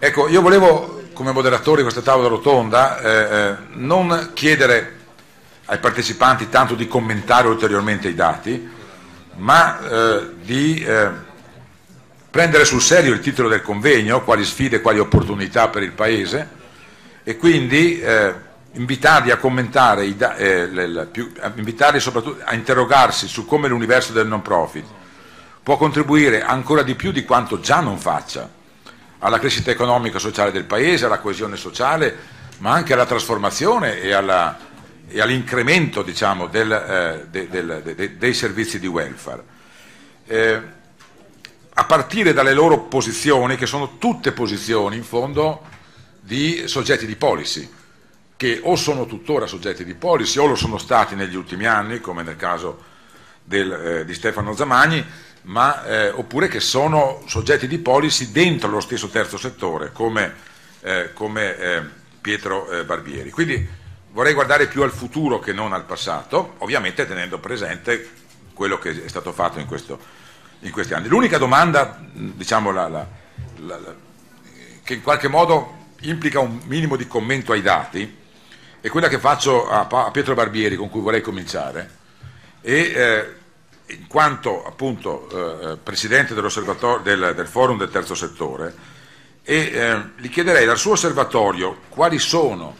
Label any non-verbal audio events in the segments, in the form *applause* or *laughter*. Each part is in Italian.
Ecco, io volevo, come moderatore di questa tavola rotonda, eh, eh, non chiedere ai partecipanti tanto di commentare ulteriormente i dati, ma eh, di eh, prendere sul serio il titolo del convegno, quali sfide quali opportunità per il Paese, e quindi eh, invitarli a commentare, i da- eh, le, le, più, invitarli soprattutto a interrogarsi su come l'universo del non profit può contribuire ancora di più di quanto già non faccia alla crescita economica e sociale del Paese, alla coesione sociale, ma anche alla trasformazione e, alla, e all'incremento diciamo, del, eh, de, del, de, dei servizi di welfare. Eh, a partire dalle loro posizioni, che sono tutte posizioni in fondo di soggetti di policy, che o sono tuttora soggetti di policy o lo sono stati negli ultimi anni, come nel caso del, eh, di Stefano Zamagni, ma, eh, oppure che sono soggetti di policy dentro lo stesso terzo settore, come, eh, come eh, Pietro eh, Barbieri. Quindi vorrei guardare più al futuro che non al passato, ovviamente tenendo presente quello che è stato fatto in, questo, in questi anni. L'unica domanda, diciamo, la, la, la, che in qualche modo implica un minimo di commento ai dati, è quella che faccio a, Pietro Barbieri, con cui vorrei cominciare, e eh, in quanto appunto eh, eh Presidente del, del, Forum del Terzo Settore, e eh, gli chiederei dal suo osservatorio quali sono,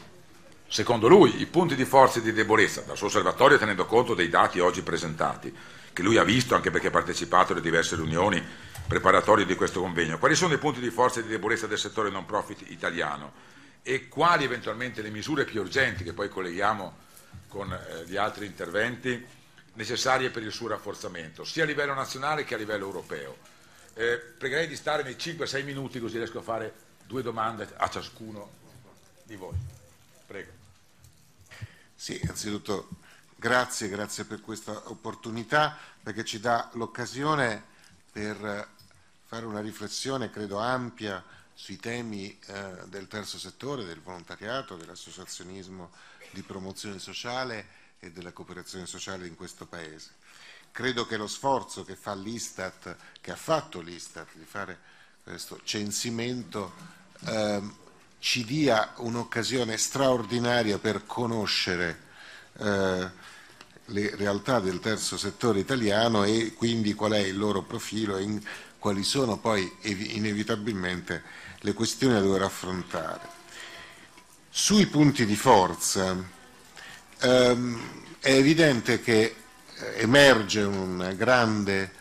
secondo lui, i punti di forza e di debolezza, dal suo osservatorio tenendo conto dei dati oggi presentati, che lui ha visto anche perché ha partecipato alle diverse riunioni preparatorie di questo convegno, quali sono i punti di forza e di debolezza del settore non profit italiano e quali eventualmente le misure più urgenti che poi colleghiamo con eh, gli altri interventi necessarie per il suo rafforzamento, sia a livello nazionale che a livello europeo. Eh, pregherei di stare nei 5-6 minuti così riesco a fare due domande a ciascuno di voi. Prego. Sì, anzitutto grazie, grazie per questa opportunità perché ci dà l'occasione per fare una riflessione, credo ampia, sui temi eh, del terzo settore, del volontariato, dell'associazionismo di promozione sociale e della cooperazione sociale in questo Paese. Credo che lo sforzo che fa l'Istat, che ha fatto l'Istat di fare questo censimento, ehm, ci dia un'occasione straordinaria per conoscere eh, le realtà del terzo settore italiano e quindi qual è il loro profilo e quali sono poi inevitabilmente le questioni da dover affrontare. Sui punti di forza, ehm, è evidente che eh, emerge un grande,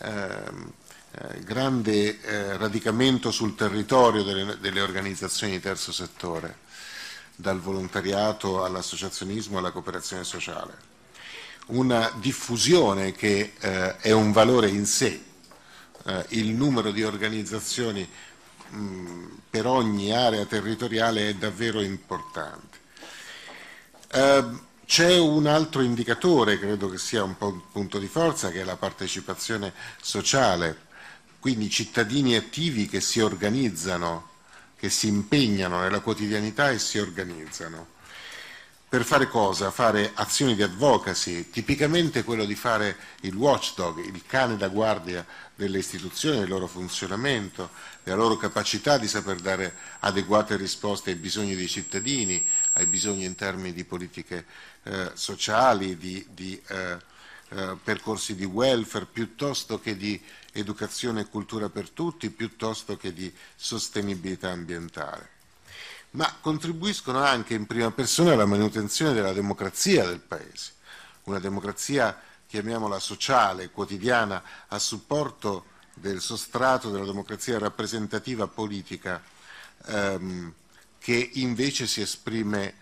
ehm, eh, grande eh, radicamento sul territorio delle, delle organizzazioni di terzo settore, dal volontariato all'associazionismo alla cooperazione sociale. Una diffusione che eh, è un valore in sé, eh, il numero di organizzazioni mh, per ogni area territoriale è davvero importante. Ehm, c'è un altro indicatore, credo che sia un punto di forza, che è la partecipazione sociale, quindi cittadini attivi che si organizzano, che si impegnano nella quotidianità e si organizzano. Per fare cosa? Fare azioni di advocacy, tipicamente quello di fare il watchdog, il cane da guardia delle istituzioni, del loro funzionamento, della loro capacità di saper dare adeguate risposte ai bisogni dei cittadini, ai bisogni in termini di politiche eh, sociali, di, di eh, eh, percorsi di welfare, piuttosto che di educazione e cultura per tutti, piuttosto che di sostenibilità ambientale. Ma contribuiscono anche in prima persona alla manutenzione della democrazia del Paese, una democrazia chiamiamola sociale, quotidiana, a supporto del sostrato della democrazia rappresentativa politica ehm, che invece si esprime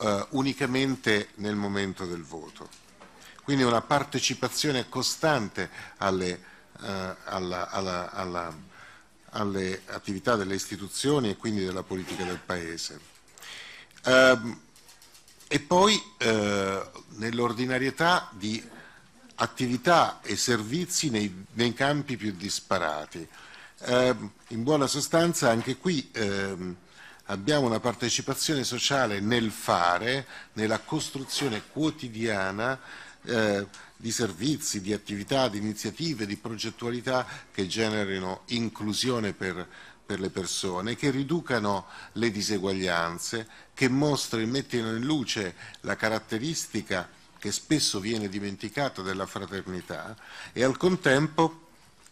eh, unicamente nel momento del voto. Quindi una partecipazione costante alle, eh, alla, alla, alla, alle, attività delle istituzioni e quindi della politica del Paese. Ehm, e poi eh, nell'ordinarietà di attività e servizi nei, nei campi più disparati. Ehm, in buona sostanza anche qui ehm, abbiamo una partecipazione sociale nel fare, nella costruzione quotidiana eh, di servizi, di attività, di iniziative, di progettualità che generino inclusione per, per le persone, che riducano le diseguaglianze, che mostrino e mettano in luce la caratteristica che spesso viene dimenticata della fraternità e al contempo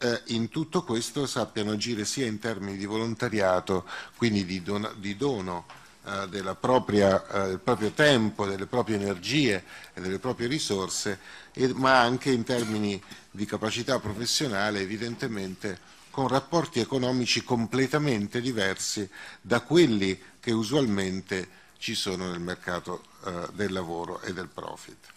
eh, in tutto questo sappiano agire sia in termini di volontariato, quindi di, don di dono eh, propria, eh, del proprio tempo, delle proprie energie e delle proprie risorse, e, ma anche in termini di capacità professionale evidentemente con rapporti economici completamente diversi da quelli che usualmente ci sono nel mercato eh, del lavoro e del profit.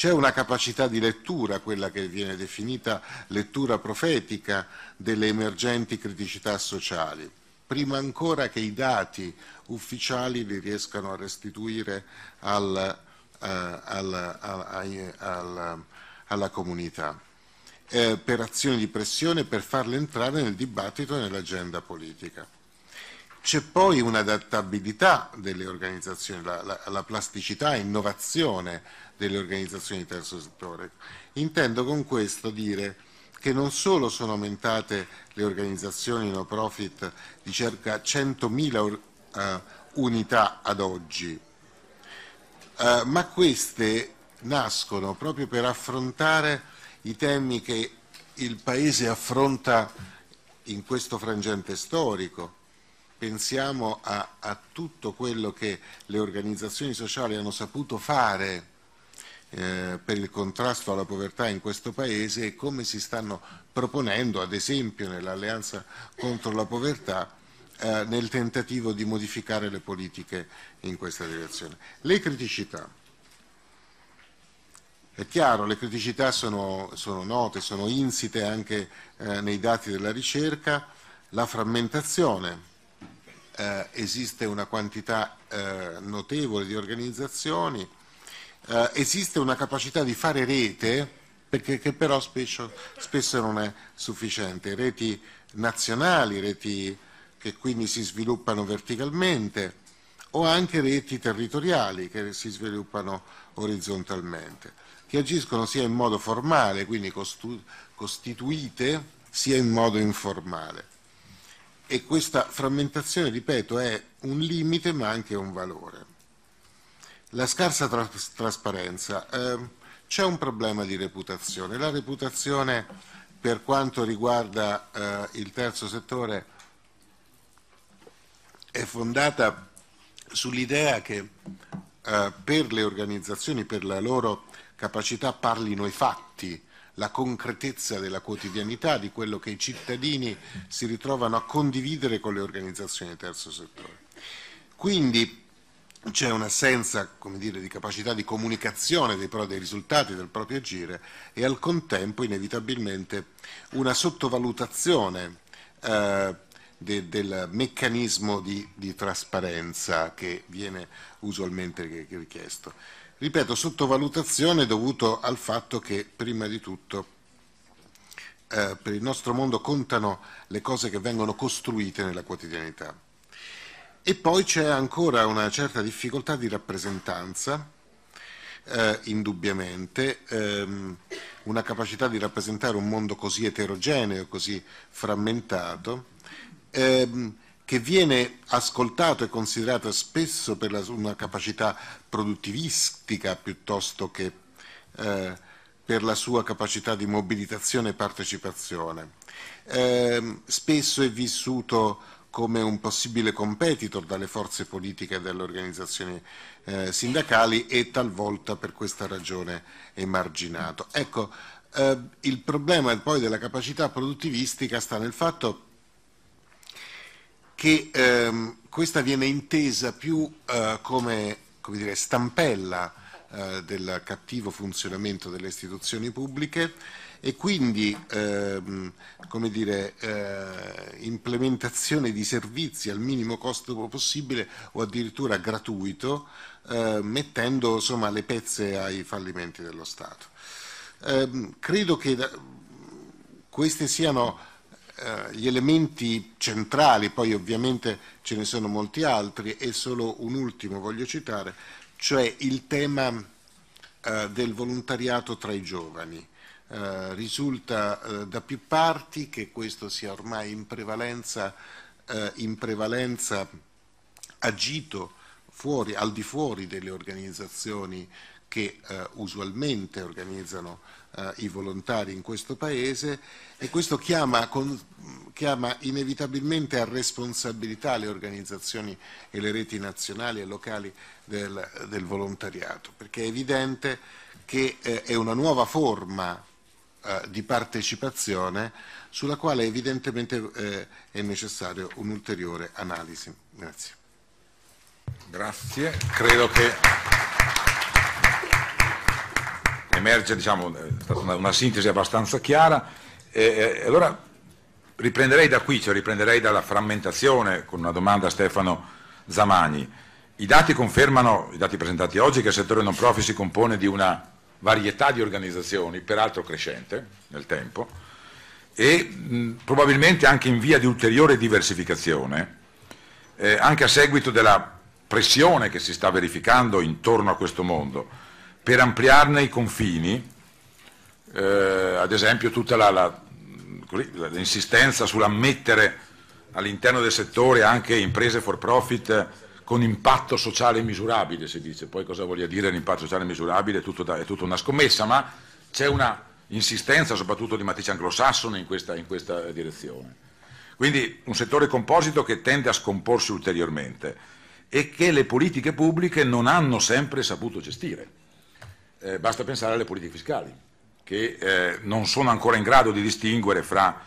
C'è una capacità di lettura, quella che viene definita lettura profetica delle emergenti criticità sociali, prima ancora che i dati ufficiali li riescano a restituire al, uh, al, al, al alla comunità eh, per azioni di pressione per farle entrare nel dibattito e nell'agenda politica. C'è poi un'adattabilità delle organizzazioni, la, la, la plasticità e innovazione delle organizzazioni di terzo settore. Intendo con questo dire che non solo sono aumentate le organizzazioni no profit di circa 100.000 uh, eh, unità ad oggi, uh, ma queste nascono proprio per affrontare i temi che il Paese affronta in questo frangente storico, pensiamo a, a, tutto quello che le organizzazioni sociali hanno saputo fare eh, per il contrasto alla povertà in questo Paese e come si stanno proponendo, ad esempio nell'alleanza contro la povertà, eh, nel tentativo di modificare le politiche in questa direzione. Le criticità. È chiaro, le criticità sono, sono note, sono insite anche eh, nei dati della ricerca, la frammentazione, eh, esiste una quantità eh, notevole di organizzazioni, eh, esiste una capacità di fare rete, perché, che però spesso, spesso, non è sufficiente, reti nazionali, reti che quindi si sviluppano verticalmente o anche reti territoriali che si sviluppano orizzontalmente, che agiscono sia in modo formale, quindi costituite, sia in modo informale e questa frammentazione, ripeto, è un limite ma anche un valore. La scarsa tras trasparenza. Eh, c'è un problema di reputazione. La reputazione per quanto riguarda eh, il terzo settore è fondata sull'idea che eh, per le organizzazioni, per la loro capacità, parlino i fatti, la concretezza della quotidianità di quello che i cittadini si ritrovano a condividere con le organizzazioni del terzo settore. Quindi c'è un'assenza di capacità di comunicazione dei, dei, risultati del proprio agire e al contempo inevitabilmente una sottovalutazione eh, de, del meccanismo di, di, trasparenza che viene usualmente richiesto ripeto, sottovalutazione dovuto al fatto che prima di tutto eh, per il nostro mondo contano le cose che vengono costruite nella quotidianità. E poi c'è ancora una certa difficoltà di rappresentanza, eh, indubbiamente, ehm, una capacità di rappresentare un mondo così eterogeneo, così frammentato. Ehm, che viene ascoltato e considerato spesso per la, una capacità produttivistica piuttosto che eh, per la sua capacità di mobilitazione e partecipazione. Eh, spesso è vissuto come un possibile competitor dalle forze politiche e dalle organizzazioni eh, sindacali e talvolta per questa ragione è marginato. Ecco, eh, il problema poi della capacità produttivistica sta nel fatto che ehm, questa viene intesa più eh, come, come dire, stampella eh, del cattivo funzionamento delle istituzioni pubbliche e quindi ehm, come dire, eh, implementazione di servizi al minimo costo possibile o addirittura gratuito, eh, mettendo insomma, le pezze ai fallimenti dello Stato. Eh, credo che da, queste siano eh, gli elementi centrali, poi ovviamente ce ne sono molti altri e solo un ultimo voglio citare, cioè il tema eh, del volontariato tra i giovani. Eh, risulta da più parti che questo sia ormai in prevalenza, in prevalenza agito fuori, al di fuori delle organizzazioni che usualmente organizzano eh, i volontari in questo Paese e questo chiama, con, chiama inevitabilmente a responsabilità le organizzazioni e le reti nazionali e locali del, del volontariato, perché è evidente che eh, è una nuova forma eh, di partecipazione sulla quale evidentemente eh, è necessario un'ulteriore analisi. Grazie. Grazie. Credo che emerge diciamo, una, una, sintesi abbastanza chiara. E, e allora riprenderei da qui, cioè riprenderei dalla frammentazione con una domanda a Stefano Zamani. I dati confermano, i dati presentati oggi, che il settore non profit si compone di una varietà di organizzazioni, peraltro crescente nel tempo, e mh, probabilmente anche in via di ulteriore diversificazione, eh, anche a seguito della pressione che si sta verificando intorno a questo mondo per ampliarne i confini, eh, ad esempio tutta la, la, l'insistenza sull'ammettere all'interno del settore anche imprese for profit eh, con impatto sociale misurabile, si dice, poi cosa voglia dire l'impatto sociale misurabile, è, tutto da, è tutta una scommessa, ma c'è una insistenza soprattutto di matrice anglosassone in questa, in questa direzione. Quindi un settore composito che tende a scomporsi ulteriormente e che le politiche pubbliche non hanno sempre saputo gestire. Eh, basta pensare alle politiche fiscali, che eh, non sono ancora in grado di distinguere fra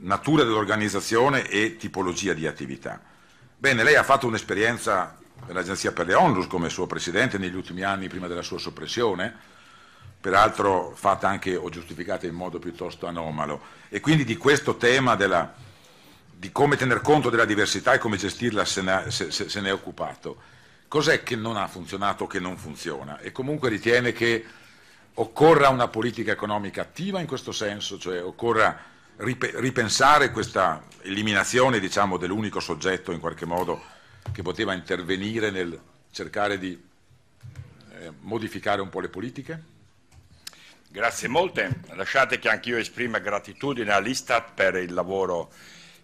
natura dell'organizzazione e tipologia di attività. Bene, lei ha fatto un'esperienza nell'Agenzia per le ONLUS come suo Presidente negli ultimi anni prima della sua soppressione, peraltro fatta anche o giustificata in modo piuttosto anomalo. E quindi di questo tema della, di come tener conto della diversità e come gestirla se ne, se, se ne è occupato cos'è che non ha funzionato o che non funziona e comunque ritiene che occorra una politica economica attiva in questo senso, cioè occorra ripensare questa eliminazione diciamo, dell'unico soggetto in qualche modo che poteva intervenire nel cercare di eh, modificare un po' le politiche? Grazie molte, lasciate che anch'io esprima gratitudine all'Istat per il lavoro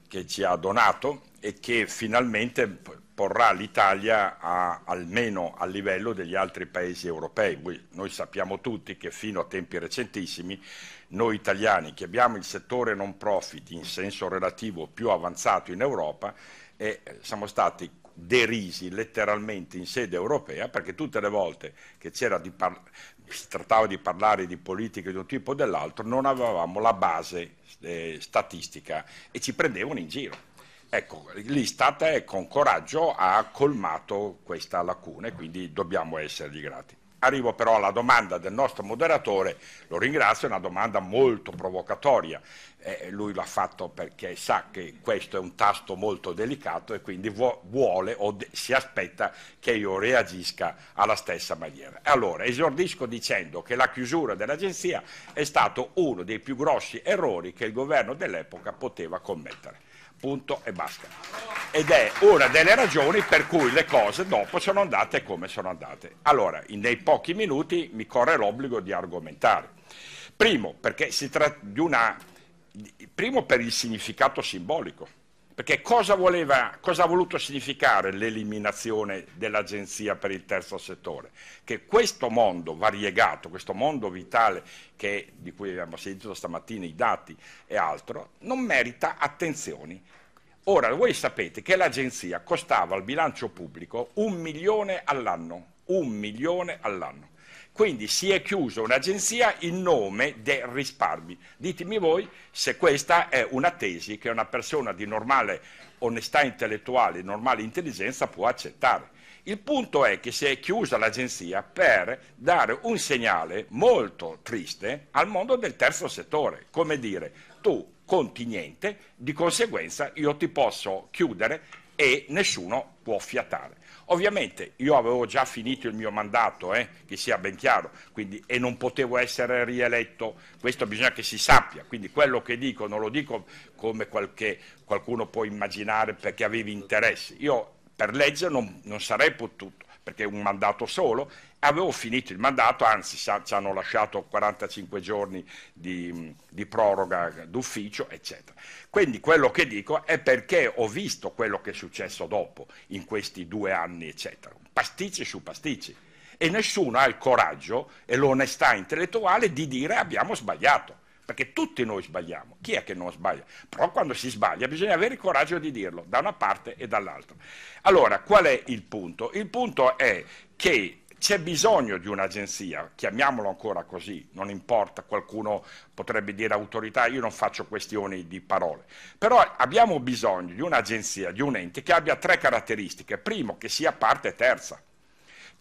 che ci ha donato e che finalmente porrà l'Italia almeno al livello degli altri paesi europei. Noi sappiamo tutti che fino a tempi recentissimi noi italiani che abbiamo il settore non profit in senso relativo più avanzato in Europa e eh, siamo stati derisi letteralmente in sede europea perché tutte le volte che si trattava di parlare di politiche di un tipo o dell'altro non avevamo la base eh, statistica e ci prendevano in giro. Ecco, l'Istat con coraggio ha colmato questa lacuna e quindi dobbiamo essergli grati. Arrivo però alla domanda del nostro moderatore, lo ringrazio, è una domanda molto provocatoria. Eh, lui l'ha fatto perché sa che questo è un tasto molto delicato e quindi vuole o si aspetta che io reagisca alla stessa maniera. Allora, esordisco dicendo che la chiusura dell'agenzia è stato uno dei più grossi errori che il governo dell'epoca poteva commettere punto e basta. Ed è una delle ragioni per cui le cose dopo sono andate come sono andate. Allora, nei pochi minuti mi corre l'obbligo di argomentare. Primo, perché si tratta di una... Primo per il significato simbolico perché cosa, voleva, cosa ha voluto significare l'eliminazione dell'Agenzia per il terzo settore? Che questo mondo variegato, questo mondo vitale che, di cui abbiamo sentito stamattina i dati e altro, non merita attenzioni. Ora, voi sapete che l'Agenzia costava al bilancio pubblico un milione all'anno, un milione all'anno. Quindi si è chiusa un'agenzia in nome dei risparmi. Ditemi voi se questa è una tesi che una persona di normale onestà intellettuale, normale intelligenza può accettare. Il punto è che si è chiusa l'agenzia per dare un segnale molto triste al mondo del terzo settore, come dire tu conti niente, di conseguenza io ti posso chiudere e nessuno può fiatare. Ovviamente io avevo già finito il mio mandato, eh, che sia ben chiaro, quindi, e non potevo essere rieletto, questo bisogna che si sappia, quindi quello che dico non lo dico come qualche, qualcuno può immaginare perché avevi interessi, io per legge non, non sarei potuto, perché un mandato solo, avevo finito il mandato, anzi ci hanno lasciato 45 giorni di, di proroga d'ufficio, eccetera. Quindi quello che dico è perché ho visto quello che è successo dopo, in questi due anni, eccetera. Pasticci su pasticci. E nessuno ha il coraggio e l'onestà intellettuale di dire abbiamo sbagliato perché tutti noi sbagliamo, chi è che non sbaglia? Però quando si sbaglia bisogna avere il coraggio di dirlo, da una parte e dall'altra. Allora, qual è il punto? Il punto è che c'è bisogno di un'agenzia, chiamiamolo ancora così, non importa, qualcuno potrebbe dire autorità, io non faccio questioni di parole, però abbiamo bisogno di un'agenzia, di un ente che abbia tre caratteristiche, primo che sia parte terza,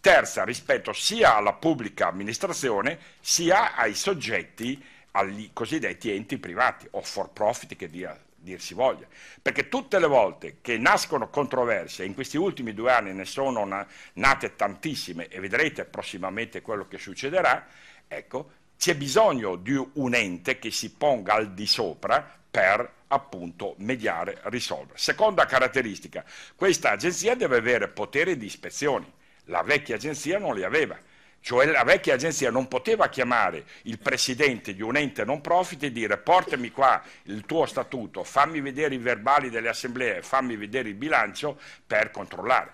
terza rispetto sia alla pubblica amministrazione sia ai soggetti agli cosiddetti enti privati o for profit che dia dir si voglia, perché tutte le volte che nascono controversie, in questi ultimi due anni ne sono na- nate tantissime e vedrete prossimamente quello che succederà, ecco, c'è bisogno di un ente che si ponga al di sopra per appunto mediare, risolvere. Seconda caratteristica, questa agenzia deve avere potere di ispezioni, la vecchia agenzia non li aveva. Cioè la vecchia agenzia non poteva chiamare il presidente di un ente non profit e dire portami qua il tuo statuto, fammi vedere i verbali delle assemblee, fammi vedere il bilancio per controllare.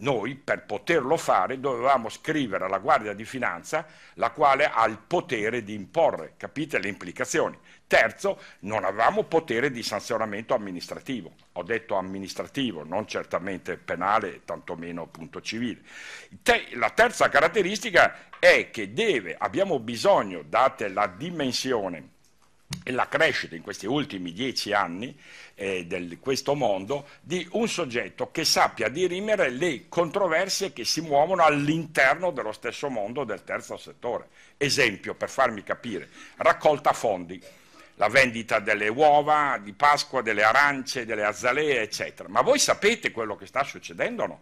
Noi per poterlo fare dovevamo scrivere alla Guardia di Finanza la quale ha il potere di imporre, capite le implicazioni. Terzo, non avevamo potere di sanzionamento amministrativo, ho detto amministrativo, non certamente penale, tantomeno appunto civile. Te, la terza caratteristica è che deve, abbiamo bisogno, date la dimensione la crescita in questi ultimi dieci anni eh, di questo mondo di un soggetto che sappia dirimere le controversie che si muovono all'interno dello stesso mondo del terzo settore. Esempio, per farmi capire, raccolta fondi, la vendita delle uova di Pasqua, delle arance, delle azzalee, eccetera. Ma voi sapete quello che sta succedendo o no?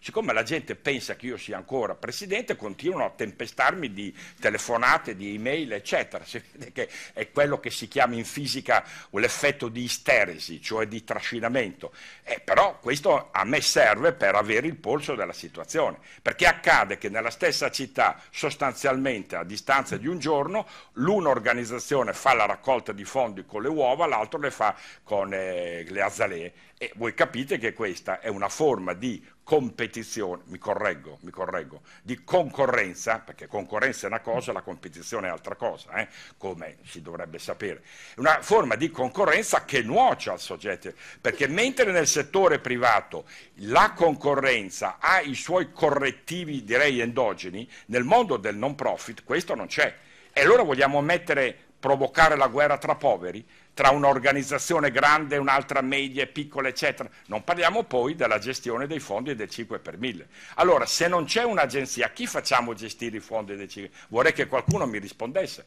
Siccome la gente pensa che io sia ancora presidente, continuano a tempestarmi di telefonate, di email, eccetera. Si vede che è quello che si chiama in fisica l'effetto di isteresi, cioè di trascinamento. Eh, però questo a me serve per avere il polso della situazione, perché accade che nella stessa città, sostanzialmente a distanza di un giorno, l'una organizzazione fa la raccolta di fondi con le uova, l'altro le fa con eh, le azzalee e voi capite che questa è una forma di competizione, mi correggo, mi correggo, di concorrenza, perché concorrenza è una cosa, la competizione è altra cosa, eh? come si dovrebbe sapere. Una forma di concorrenza che nuoce al soggetto, perché mentre nel settore privato la concorrenza ha i suoi correttivi, direi, endogeni, nel mondo del non profit questo non c'è. E allora vogliamo mettere, provocare la guerra tra poveri? tra un'organizzazione grande e un'altra media e piccola, eccetera. Non parliamo poi della gestione dei fondi del 5 per 1000. Allora, se non c'è un'agenzia, chi facciamo gestire i fondi del 5? per 1000? Vorrei che qualcuno mi rispondesse.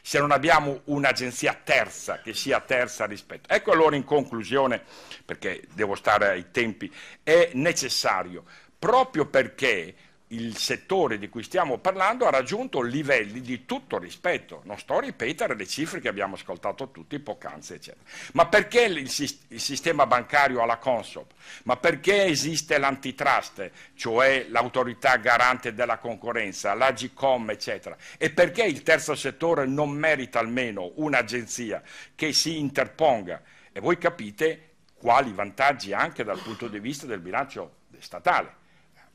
Se non abbiamo un'agenzia terza, che sia terza rispetto. Ecco allora in conclusione, perché devo stare ai tempi, è necessario, proprio perché il settore di cui stiamo parlando ha raggiunto livelli di tutto rispetto, non sto a ripetere le cifre che abbiamo ascoltato tutti poc'anzi, eccetera. Ma perché il, sistema bancario ha la Consob? Ma perché esiste l'antitrust, cioè l'autorità garante della concorrenza, l'Agicom, eccetera? E perché il terzo settore non merita almeno un'agenzia che si interponga? E voi capite quali vantaggi anche dal punto di vista del bilancio statale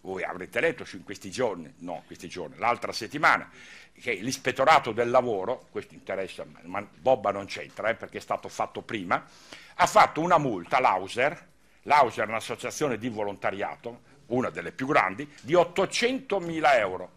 voi avrete letto in questi giorni, no, questi giorni, l'altra settimana, che l'ispettorato del lavoro, questo interessa, ma Bobba non c'entra eh, perché è stato fatto prima, ha fatto una multa, l'Auser, l'Auser è un'associazione di volontariato, una delle più grandi, di 800 mila euro.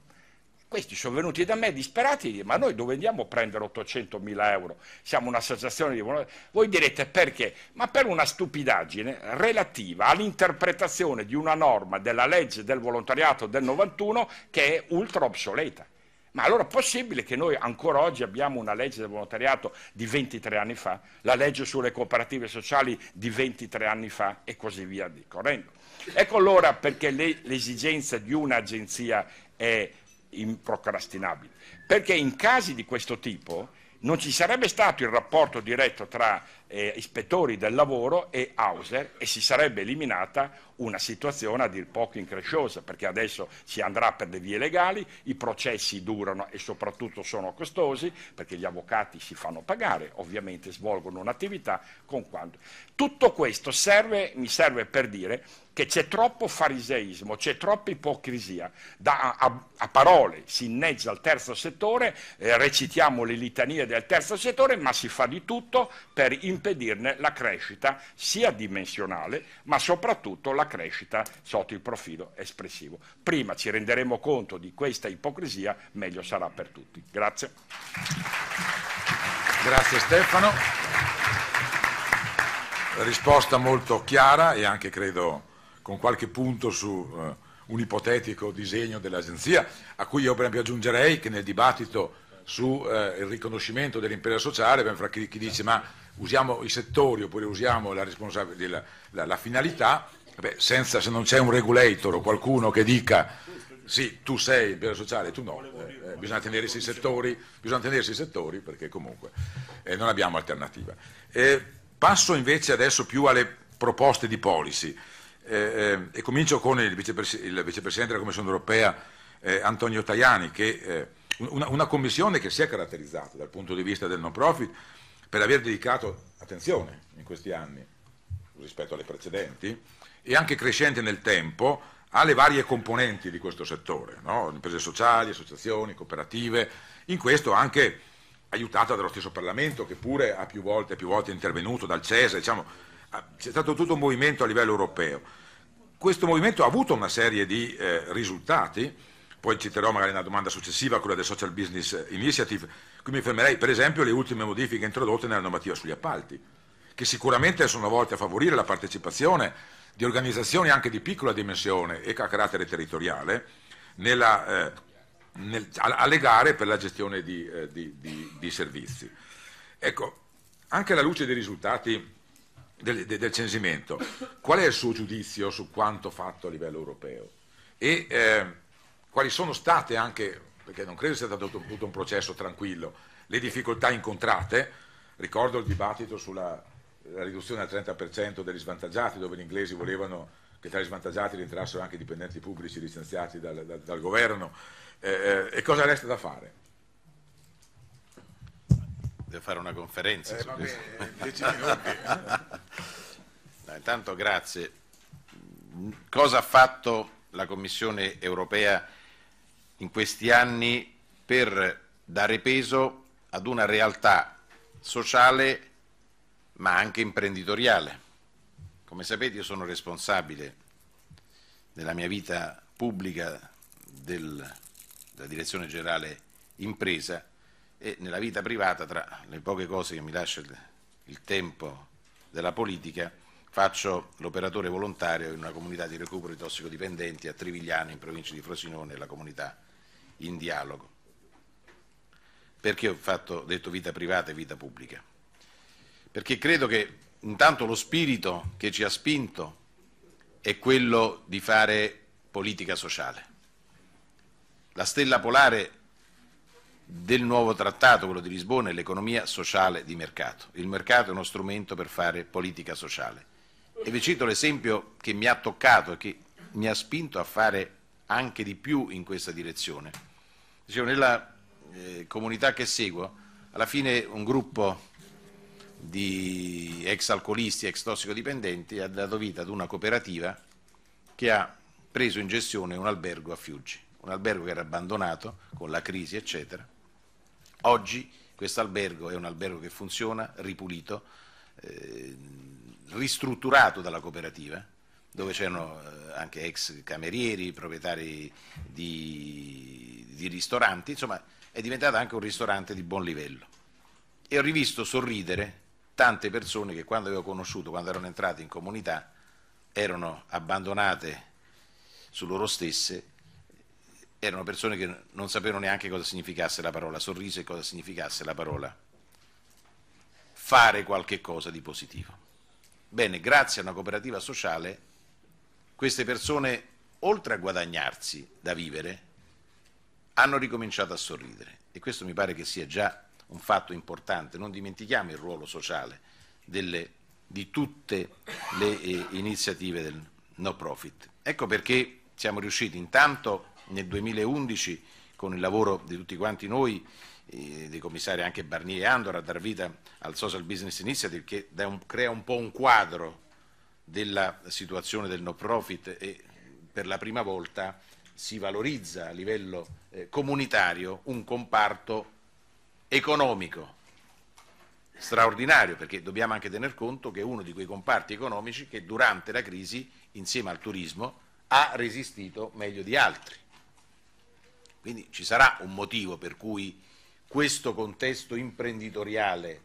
Questi sono venuti da me disperati e dicono, ma noi dove andiamo a prendere 800 mila euro? Siamo un'associazione di volontari. Voi direte perché? Ma per una stupidaggine relativa all'interpretazione di una norma della legge del volontariato del 91 che è ultra obsoleta. Ma allora è possibile che noi ancora oggi abbiamo una legge del volontariato di 23 anni fa, la legge sulle cooperative sociali di 23 anni fa e così via discorrendo. Ecco allora perché l'esigenza di un'agenzia è improcrastinabile, perché in casi di questo tipo non ci sarebbe stato il rapporto diretto tra eh, ispettori del lavoro e Hauser e si sarebbe eliminata una situazione a dir poco incresciosa perché adesso si andrà per le vie legali, i processi durano e soprattutto sono costosi perché gli avvocati si fanno pagare, ovviamente svolgono un'attività con quanto. Tutto questo serve, mi serve per dire che c'è troppo fariseismo, c'è troppa ipocrisia. Da, a, a, parole si inneggia al terzo settore, eh, recitiamo le litanie del terzo settore, ma si fa di tutto per impedire impedirne la crescita sia dimensionale ma soprattutto la crescita sotto il profilo espressivo. Prima ci renderemo conto di questa ipocrisia, meglio sarà per tutti. Grazie. Grazie Stefano. Risposta molto chiara e anche credo con qualche punto su uh, un ipotetico disegno dell'agenzia, a cui io per esempio aggiungerei che nel dibattito sul eh, riconoscimento dell'impero sociale, ben fra chi, chi dice ma usiamo i settori oppure usiamo la, la, la, la finalità, beh, senza, se non c'è un regulator o qualcuno che dica sì, tu sei il bene sociale, tu no, eh, eh bisogna, tenersi settori, bisogna, tenersi i settori, perché comunque eh, non abbiamo alternativa. passo invece adesso più alle proposte di policy eh, eh, e comincio con il, vicepres- il, vicepresidente della Commissione europea Antonio Tajani, che una, una, commissione che si è caratterizzata dal punto di vista del non profit per aver dedicato attenzione in questi anni rispetto alle precedenti e anche crescente nel tempo alle varie componenti di questo settore, no? imprese sociali, associazioni, cooperative, in questo anche aiutata dallo stesso Parlamento che pure ha più volte, più volte intervenuto, dal CESE, diciamo, ah, c'è stato tutto un movimento a livello europeo. Questo movimento ha avuto una serie di eh, risultati poi citerò magari una domanda successiva, quella del Social Business Initiative, qui mi fermerei per esempio alle ultime modifiche introdotte nella normativa sugli appalti, che sicuramente sono volte a favorire la partecipazione di organizzazioni anche di piccola dimensione e a carattere territoriale nella, eh, nel, alle gare per la gestione di, eh, di, di, di servizi. Ecco, anche alla luce dei risultati del, del, censimento, qual è il suo giudizio su quanto fatto a livello europeo? E, eh, quali sono state anche, perché non credo sia stato tutto un processo tranquillo, le difficoltà incontrate. Ricordo il dibattito sulla riduzione al 30% degli svantaggiati, dove gli inglesi volevano che tra gli svantaggiati rientrassero anche i dipendenti pubblici licenziati dal, dal, dal governo. Eh, eh e cosa resta da fare? Devo fare una conferenza. Eh, vabbè, eh, *laughs* no, intanto grazie. Cosa ha fatto la Commissione europea in questi anni per dare peso ad una realtà sociale ma anche imprenditoriale. Come sapete io sono responsabile nella mia vita pubblica della direzione generale impresa e nella vita privata tra le poche cose che mi lascia il tempo della politica Faccio l'operatore volontario in una comunità di recupero di tossicodipendenti a Trivigliano, in provincia di Frosinone, la comunità in dialogo. Perché ho fatto, detto vita privata e vita pubblica? Perché credo che intanto lo spirito che ci ha spinto è quello di fare politica sociale. La stella polare del nuovo trattato, quello di Lisbona, è l'economia sociale di mercato. Il mercato è uno strumento per fare politica sociale. E vi cito l'esempio che mi ha toccato e che mi ha spinto a fare anche di più in questa direzione. Dicevo, nella eh, comunità che seguo, alla fine un gruppo di ex alcolisti, ex tossicodipendenti ha dato vita ad una cooperativa che ha preso in gestione un albergo a Fiuggi, un albergo che era abbandonato con la crisi, eccetera. Oggi questo albergo è un albergo che funziona, ripulito, eh, ristrutturato dalla cooperativa, dove c'erano eh, anche ex camerieri, proprietari di, di ristoranti, insomma è diventato anche un ristorante di buon livello. E ho rivisto sorridere tante persone che quando avevo conosciuto, quando erano entrate in comunità, erano abbandonate su loro stesse erano persone che non sapevano neanche cosa significasse la parola sorriso e cosa significasse la parola fare qualche cosa di positivo. Bene, grazie a una cooperativa sociale queste persone, oltre a guadagnarsi da vivere, hanno ricominciato a sorridere e questo mi pare che sia già un fatto importante. Non dimentichiamo il ruolo sociale delle, di tutte le eh, iniziative del no profit. Ecco perché siamo riusciti intanto nel 2011 con il lavoro di tutti quanti noi dei commissari anche Barnier e Andor a dar vita al Social Business Initiative che un, crea un po' un quadro della situazione del no profit e per la prima volta si valorizza a livello eh, comunitario un comparto economico straordinario perché dobbiamo anche tener conto che è uno di quei comparti economici che durante la crisi insieme al turismo ha resistito meglio di altri. Quindi ci sarà un motivo per cui questo contesto imprenditoriale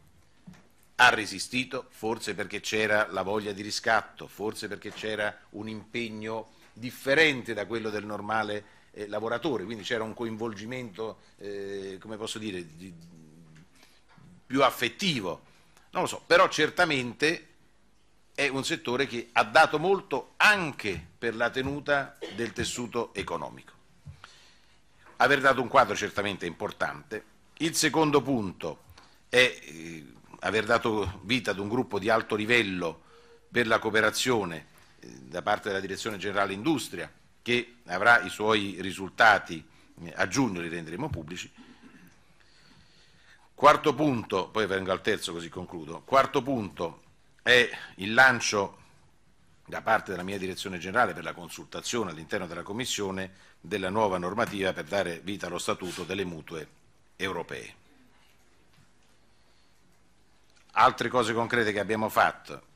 ha resistito, forse perché c'era la voglia di riscatto, forse perché c'era un impegno differente da quello del normale eh, lavoratore, quindi c'era un coinvolgimento, eh, come posso dire, di, più affettivo, non lo so, però certamente è un settore che ha dato molto anche per la tenuta del tessuto economico. Aver dato un quadro certamente importante, il secondo punto è eh, aver dato vita ad un gruppo di alto livello per la cooperazione eh, da parte della Direzione Generale Industria che avrà i suoi risultati eh, a giugno, li renderemo pubblici. Quarto punto, poi vengo al terzo così concludo, quarto punto è il lancio da parte della mia direzione generale per la consultazione all'interno della Commissione della nuova normativa per dare vita allo statuto delle mutue europee. Altre cose concrete che abbiamo fatto,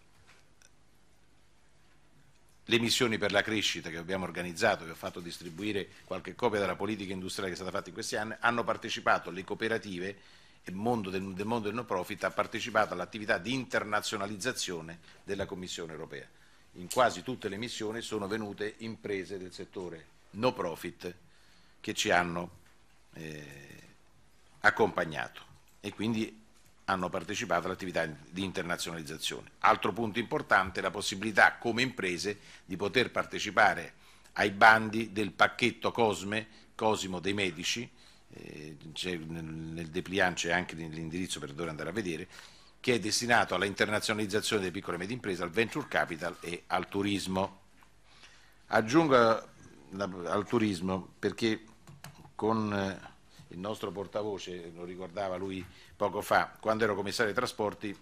le missioni per la crescita che abbiamo organizzato, che ho fatto distribuire qualche copia della politica industriale che è stata fatta in questi anni, hanno partecipato le cooperative e il mondo del, del mondo del no profit ha partecipato all'attività di internazionalizzazione della Commissione europea. In quasi tutte le missioni sono venute imprese del settore no profit che ci hanno eh, accompagnato e quindi hanno partecipato all'attività di internazionalizzazione. Altro punto importante è la possibilità come imprese di poter partecipare ai bandi del pacchetto Cosme, Cosimo dei Medici, eh, nel, nel depliant c'è anche l'indirizzo per dover andare a vedere, che è destinato alla internazionalizzazione delle piccole e medie imprese, al venture capital e al turismo. Aggiungo la, al turismo perché con... Eh, il nostro portavoce lo ricordava lui poco fa, quando ero commissario dei trasporti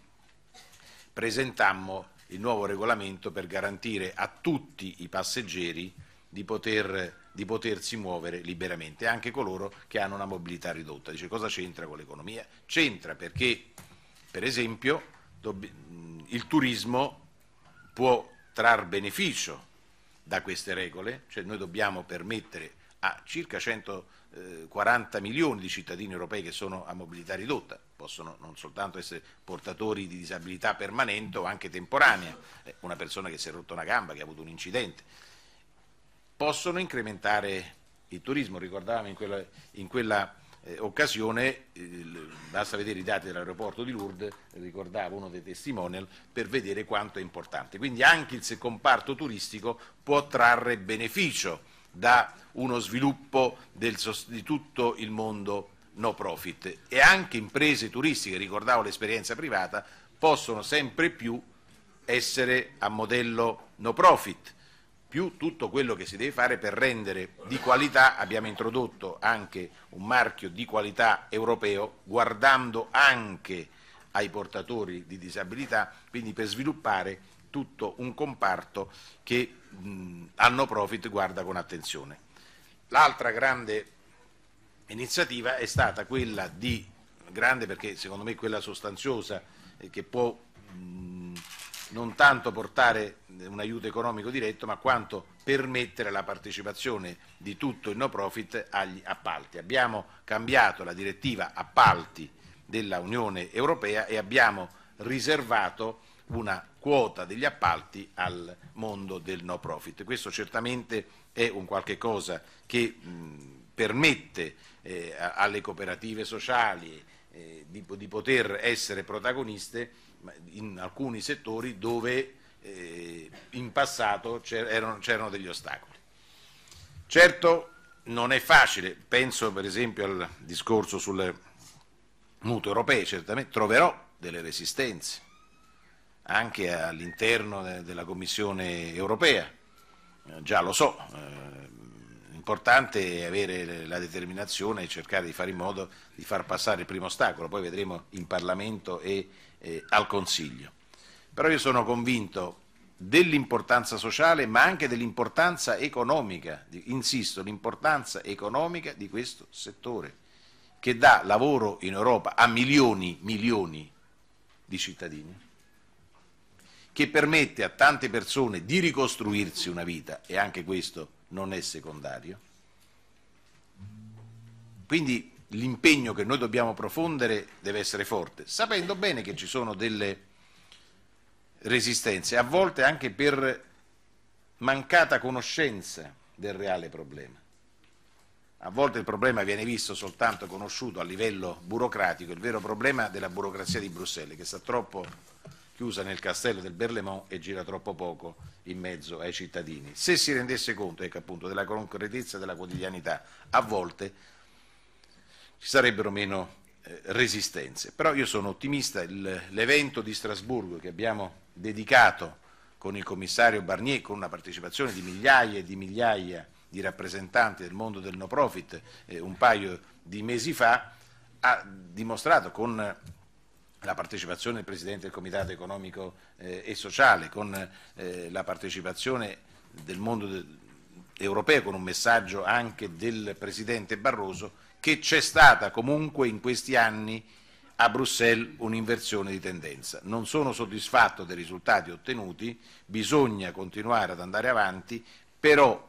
presentammo il nuovo regolamento per garantire a tutti i passeggeri di, poter, di potersi muovere liberamente, anche coloro che hanno una mobilità ridotta. Dice cosa c'entra con l'economia? C'entra perché, per esempio, il turismo può trar beneficio da queste regole, cioè noi dobbiamo permettere a circa 100 40 eh, milioni di cittadini europei che sono a mobilità ridotta, possono non soltanto essere portatori di disabilità permanente o anche temporanea, eh, una persona che si è rotta una gamba, che ha avuto un incidente, possono incrementare il turismo, ricordavamo in quella, in quella eh, occasione, eh, basta vedere i dati dell'aeroporto di Lourdes, ricordavo uno dei testimonial, per vedere quanto è importante. Quindi anche il comparto turistico può trarre beneficio da uno sviluppo del, di tutto il mondo no profit e anche imprese turistiche, ricordavo l'esperienza privata, possono sempre più essere a modello no profit, più tutto quello che si deve fare per rendere di qualità, abbiamo introdotto anche un marchio di qualità europeo guardando anche ai portatori di disabilità, quindi per sviluppare tutto un comparto che Anno Profit guarda con attenzione. L'altra grande iniziativa è stata quella di, grande perché secondo me quella sostanziosa, eh, che può mh, non tanto portare un aiuto economico diretto, ma quanto permettere la partecipazione di tutto il no profit agli appalti. Abbiamo cambiato la direttiva appalti della Unione Europea e abbiamo riservato una quota degli appalti al mondo del no profit. Questo certamente è un qualche cosa che mh, permette eh, alle cooperative sociali eh, di, di, poter essere protagoniste in alcuni settori dove eh, in passato c'erano degli ostacoli. Certo non è facile, penso per esempio al discorso sulle mutue europee, certamente troverò delle resistenze, anche all'interno della Commissione europea. Eh, già lo so, eh, l'importante è avere la determinazione e cercare di fare in modo di far passare il primo ostacolo, poi vedremo in Parlamento e al Consiglio. Però io sono convinto dell'importanza sociale ma anche dell'importanza economica, insisto, l'importanza economica di questo settore che dà lavoro in Europa a milioni, milioni di cittadini che permette a tante persone di ricostruirsi una vita e anche questo non è secondario. Quindi l'impegno che noi dobbiamo profondere deve essere forte, sapendo bene che ci sono delle resistenze, a volte anche per mancata conoscenza del reale problema. A volte il problema viene visto soltanto conosciuto a livello burocratico, il vero problema della burocrazia di Bruxelles, che sta troppo chiusa nel castello del Berlemont e gira troppo poco in mezzo ai cittadini. Se si rendesse conto ecco, appunto, della concretezza della quotidianità, a volte ci sarebbero meno eh, resistenze. Però io sono ottimista, l'evento di Strasburgo che abbiamo dedicato con il commissario Barnier, con una partecipazione di migliaia e di migliaia di rappresentanti del mondo del no profit eh, un paio di mesi fa, ha dimostrato con la partecipazione del Presidente del Comitato Economico eh, e Sociale, con eh, la partecipazione del mondo de europeo, con un messaggio anche del Presidente Barroso, che c'è stata comunque in questi anni a Bruxelles un'inversione di tendenza. Non sono soddisfatto dei risultati ottenuti, bisogna continuare ad andare avanti, però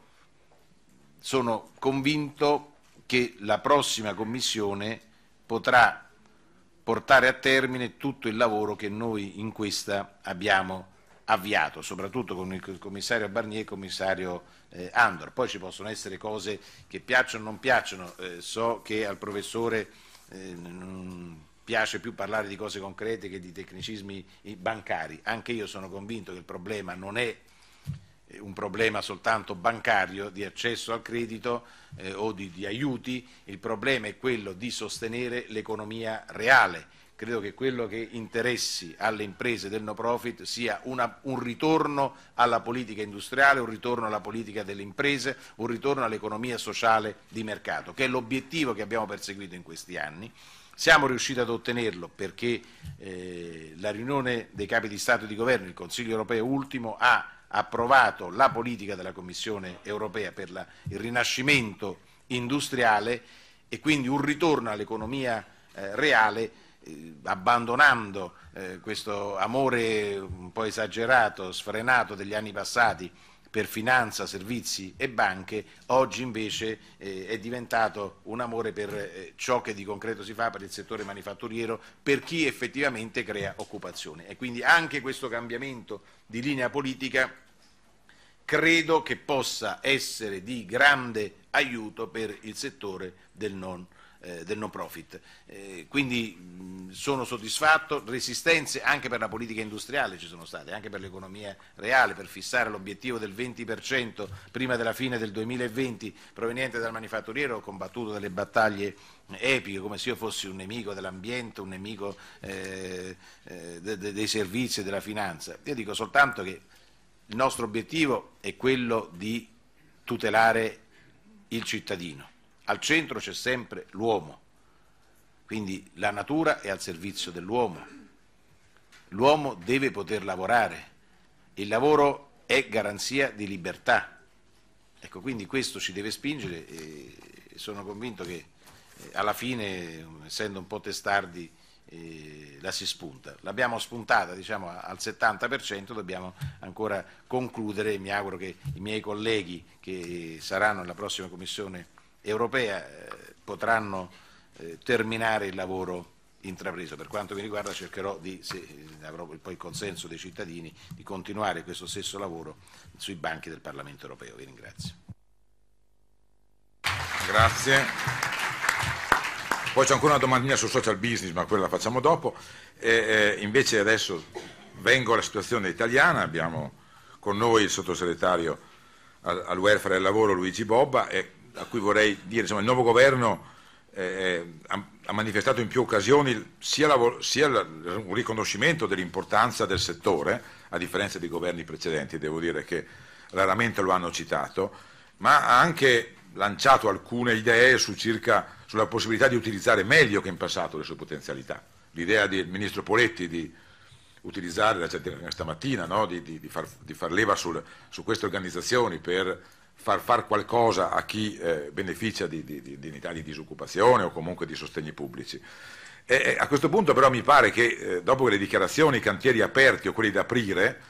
sono convinto che la prossima Commissione potrà portare a termine tutto il lavoro che noi in questa abbiamo avviato, soprattutto con il commissario Barnier e il commissario eh, Andor. Poi ci possono essere cose che piacciono o non piacciono, eh, so che al professore eh, non piace più parlare di cose concrete che di tecnicismi bancari, anche io sono convinto che il problema non è eh, un problema soltanto bancario di accesso al credito eh, o di, di, aiuti, il problema è quello di sostenere l'economia reale. Credo che quello che interessi alle imprese del no profit sia una, un ritorno alla politica industriale, un ritorno alla politica delle imprese, un ritorno all'economia sociale di mercato, che è l'obiettivo che abbiamo perseguito in questi anni. Siamo riusciti ad ottenerlo perché eh, la riunione dei capi di Stato e di Governo, il Consiglio europeo ultimo, ha approvato la politica della Commissione europea per la, il rinascimento industriale e quindi un ritorno all'economia eh, reale eh, abbandonando eh, questo amore un po' esagerato, sfrenato degli anni passati per finanza, servizi e banche, oggi invece eh, è diventato un amore per eh, ciò che di concreto si fa per il settore manifatturiero, per chi effettivamente crea occupazione. E quindi anche questo cambiamento di linea politica credo che possa essere di grande aiuto per il settore del non eh, del no profit. Eh, quindi sono soddisfatto, resistenze anche per la politica industriale ci sono state, anche per l'economia reale, per fissare l'obiettivo del 20% prima della fine del 2020 proveniente dal manifatturiero, ho combattuto delle battaglie epiche, come se io fossi un nemico dell'ambiente, un nemico eh, dei servizi e della finanza. Io dico soltanto che il nostro obiettivo è quello di tutelare il cittadino al centro c'è sempre l'uomo, quindi la natura è al servizio dell'uomo. L'uomo deve poter lavorare, il lavoro è garanzia di libertà. Ecco, quindi questo ci deve spingere e sono convinto che eh, alla fine, essendo un po' testardi, eh, la si spunta. L'abbiamo spuntata diciamo, al 70%, dobbiamo ancora concludere, e mi auguro che i miei colleghi che saranno nella prossima commissione europea eh, potranno eh, terminare il lavoro intrapreso. Per quanto mi riguarda cercherò di, se eh, avrò poi il consenso dei cittadini, di continuare questo stesso lavoro sui banchi del Parlamento europeo. Vi ringrazio. Grazie. Poi c'è ancora una domandina sul social business, ma quella la facciamo dopo. E, eh, invece adesso vengo alla situazione italiana, abbiamo con noi il sottosegretario al, al welfare e al lavoro Luigi Bobba e a cui vorrei dire, insomma, il nuovo governo eh, eh ha, manifestato in più occasioni sia, la, sia la, un riconoscimento dell'importanza del settore, a differenza dei governi precedenti, devo dire che raramente lo hanno citato, ma ha anche lanciato alcune idee su circa, sulla possibilità di utilizzare meglio che in passato le sue potenzialità. L'idea del ministro Poletti di utilizzare, la stamattina, no? di, di, di, far, di, far, leva sul, su queste organizzazioni per far fare qualcosa a chi eh, beneficia di, di, di, di, disoccupazione o comunque di sostegni pubblici. E, a questo punto però mi pare che eh, dopo le dichiarazioni, i cantieri aperti o quelli da aprire,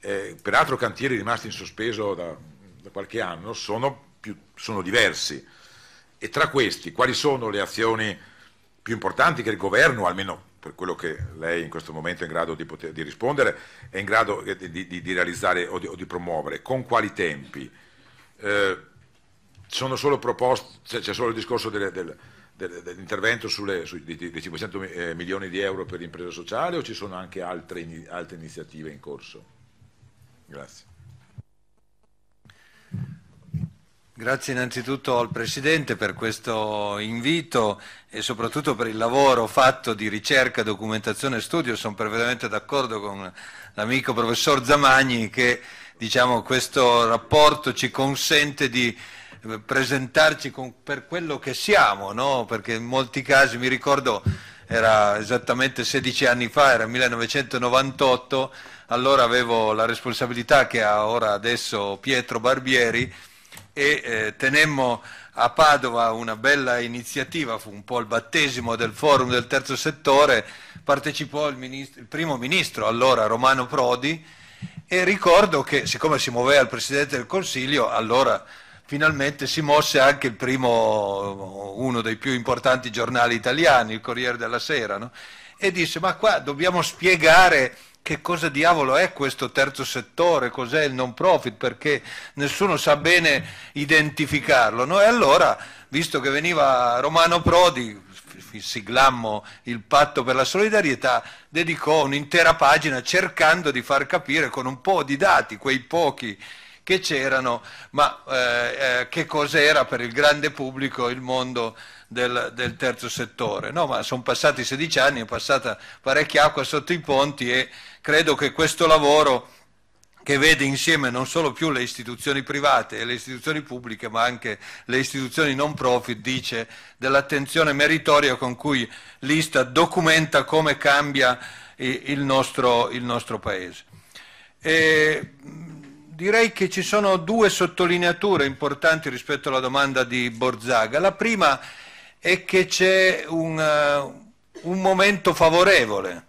eh, peraltro cantieri rimasti in sospeso da, da qualche anno, sono, più, sono diversi. E tra questi, quali sono le azioni più importanti che il governo, almeno per quello che lei in questo momento è in grado di, poter, di rispondere, è in grado eh, di, di, di realizzare o, o di, promuovere, con quali tempi, eh, sono solo proposte, c'è solo il discorso delle, del, dell'intervento sulle, su, di, di 500 eh, milioni di euro per l'impresa sociale o ci sono anche altre, in, altre iniziative in corso? Grazie. Grazie innanzitutto al Presidente per questo invito e soprattutto per il lavoro fatto di ricerca, documentazione e studio. Sono perfettamente d'accordo con l'amico professor Zamagni che diciamo, questo rapporto ci consente di eh, presentarci con, per quello che siamo, no? perché in molti casi mi ricordo era esattamente 16 anni fa, era 1998, allora avevo la responsabilità che ha ora adesso Pietro Barbieri e eh, tenemmo a Padova una bella iniziativa, fu un po' il battesimo del forum del terzo settore, partecipò il, ministro, il primo ministro allora Romano Prodi, e ricordo che siccome si muoveva il Presidente del Consiglio, allora finalmente si mosse anche primo, uno dei più importanti giornali italiani, il Corriere della Sera, no? e disse ma qua dobbiamo spiegare che cosa diavolo è questo terzo settore, cos'è il non profit, perché nessuno sa bene identificarlo. No? E allora, visto che veniva Romano Prodi, siglammo il patto per la solidarietà, dedicò un'intera pagina cercando di far capire con un po' di dati, quei pochi che c'erano, ma eh, eh, che cos'era per il grande pubblico il mondo del, del terzo settore. No, ma sono passati 16 anni, è passata parecchia acqua sotto i ponti e credo che questo lavoro che vede insieme non solo più le istituzioni private e le istituzioni pubbliche, ma anche le istituzioni non profit, dice dell'attenzione meritoria con cui l'Ista documenta come cambia il nostro, il nostro Paese. E direi che ci sono due sottolineature importanti rispetto alla domanda di Borzaga. La prima è che c'è un, un momento favorevole.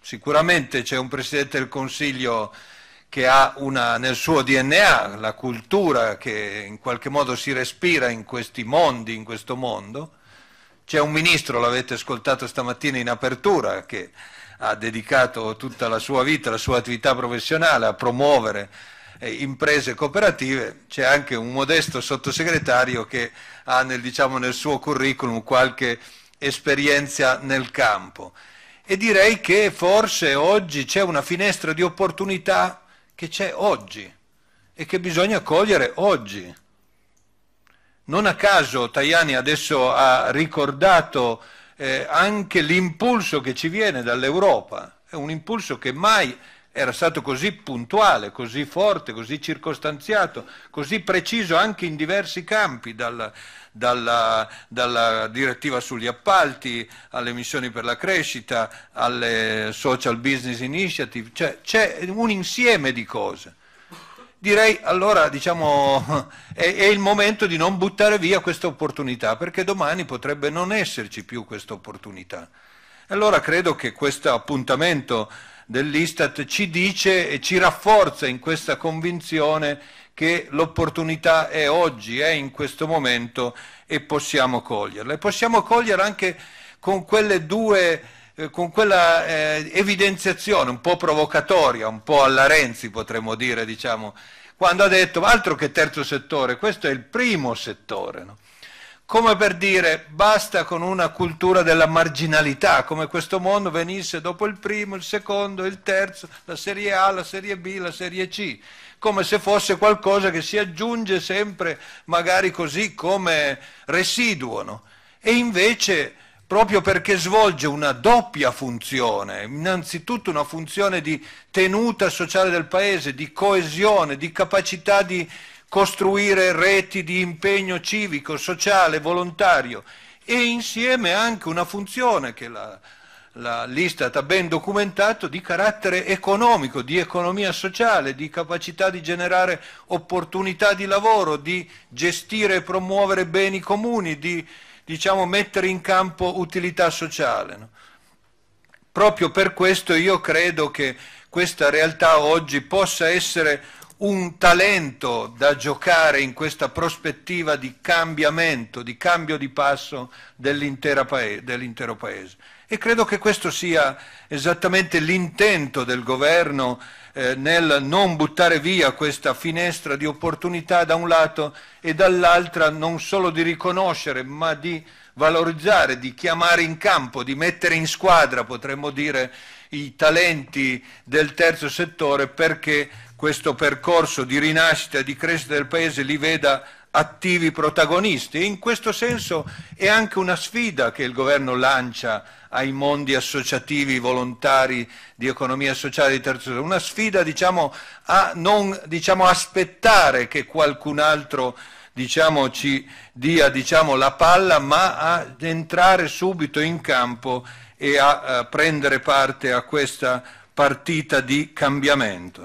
Sicuramente c'è un Presidente del Consiglio che ha una, nel suo DNA la cultura che in qualche modo si respira in questi mondi, in questo mondo. C'è un ministro, l'avete ascoltato stamattina in apertura, che ha dedicato tutta la sua vita, la sua attività professionale a promuovere eh, imprese cooperative. C'è anche un modesto sottosegretario che ha nel, diciamo, nel suo curriculum qualche esperienza nel campo. E direi che forse oggi c'è una finestra di opportunità che c'è oggi e che bisogna cogliere oggi. Non a caso Tajani adesso ha ricordato eh, anche l'impulso che ci viene dall'Europa, è un impulso che mai era stato così puntuale, così forte, così circostanziato, così preciso anche in diversi campi, dalla, dalla, dalla direttiva sugli appalti alle missioni per la crescita, alle social business initiative, cioè c'è un insieme di cose. Direi allora diciamo, *laughs* è, è il momento di non buttare via questa opportunità, perché domani potrebbe non esserci più questa opportunità. Allora credo che questo appuntamento dell'Istat ci dice e ci rafforza in questa convinzione che l'opportunità è oggi, è in questo momento e possiamo coglierla. E possiamo coglierla anche con quelle due eh, con quella eh, evidenziazione un po' provocatoria, un po' alla Renzi potremmo dire, diciamo, quando ha detto altro che terzo settore, questo è il primo settore. No? come per dire basta con una cultura della marginalità, come questo mondo venisse dopo il primo, il secondo, il terzo, la serie A, la serie B, la serie C, come se fosse qualcosa che si aggiunge sempre magari così come residuo. No? E invece proprio perché svolge una doppia funzione, innanzitutto una funzione di tenuta sociale del Paese, di coesione, di capacità di costruire reti di impegno civico, sociale, volontario e insieme anche una funzione che la, la l'Istat ha ben documentato di carattere economico, di economia sociale, di capacità di generare opportunità di lavoro, di gestire e promuovere beni comuni, di diciamo, mettere in campo utilità sociale. No? Proprio per questo io credo che questa realtà oggi possa essere un talento da giocare in questa prospettiva di cambiamento, di cambio di passo paese, dell'intero Paese. E credo che questo sia esattamente l'intento del governo eh, nel non buttare via questa finestra di opportunità da un lato e dall'altra non solo di riconoscere ma di valorizzare, di chiamare in campo, di mettere in squadra, potremmo dire, i talenti del terzo settore perché questo percorso di rinascita, e di crescita del Paese li veda attivi protagonisti in questo senso è anche una sfida che il governo lancia ai mondi associativi, volontari di economia sociale di terzo settore, una sfida diciamo, a non diciamo, aspettare che qualcun altro diciamo, ci dia diciamo, la palla, ma ad entrare subito in campo e a, a eh, prendere parte a questa partita di cambiamento.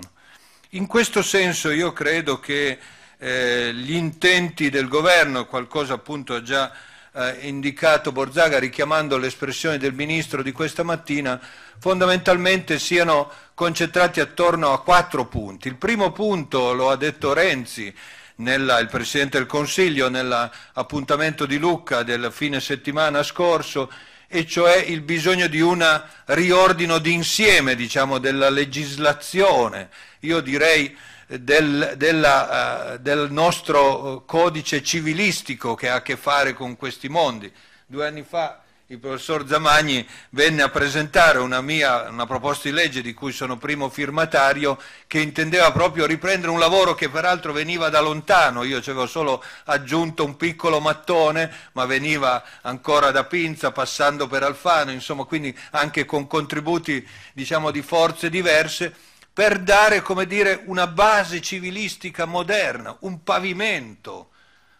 In questo senso io credo che eh, gli intenti del governo, qualcosa appunto ha già eh, indicato Borzaga richiamando l'espressione del Ministro di questa mattina, fondamentalmente siano concentrati attorno a quattro punti. Il primo punto, lo ha detto Renzi, nella, il Presidente del Consiglio nell'appuntamento di Lucca del fine settimana scorso, e cioè il bisogno di un riordino d'insieme diciamo, della legislazione, io direi eh, del, della, uh, del nostro eh, codice civilistico che ha a che fare con questi mondi. Due anni fa il professor Zamagni venne a presentare una mia una proposta di legge di cui sono primo firmatario che intendeva proprio riprendere un lavoro che peraltro veniva da lontano, io ci avevo solo aggiunto un piccolo mattone, ma veniva ancora da Pinza passando per Alfano, insomma, quindi anche con contributi diciamo, di forze diverse per dare, come dire, una base civilistica moderna, un pavimento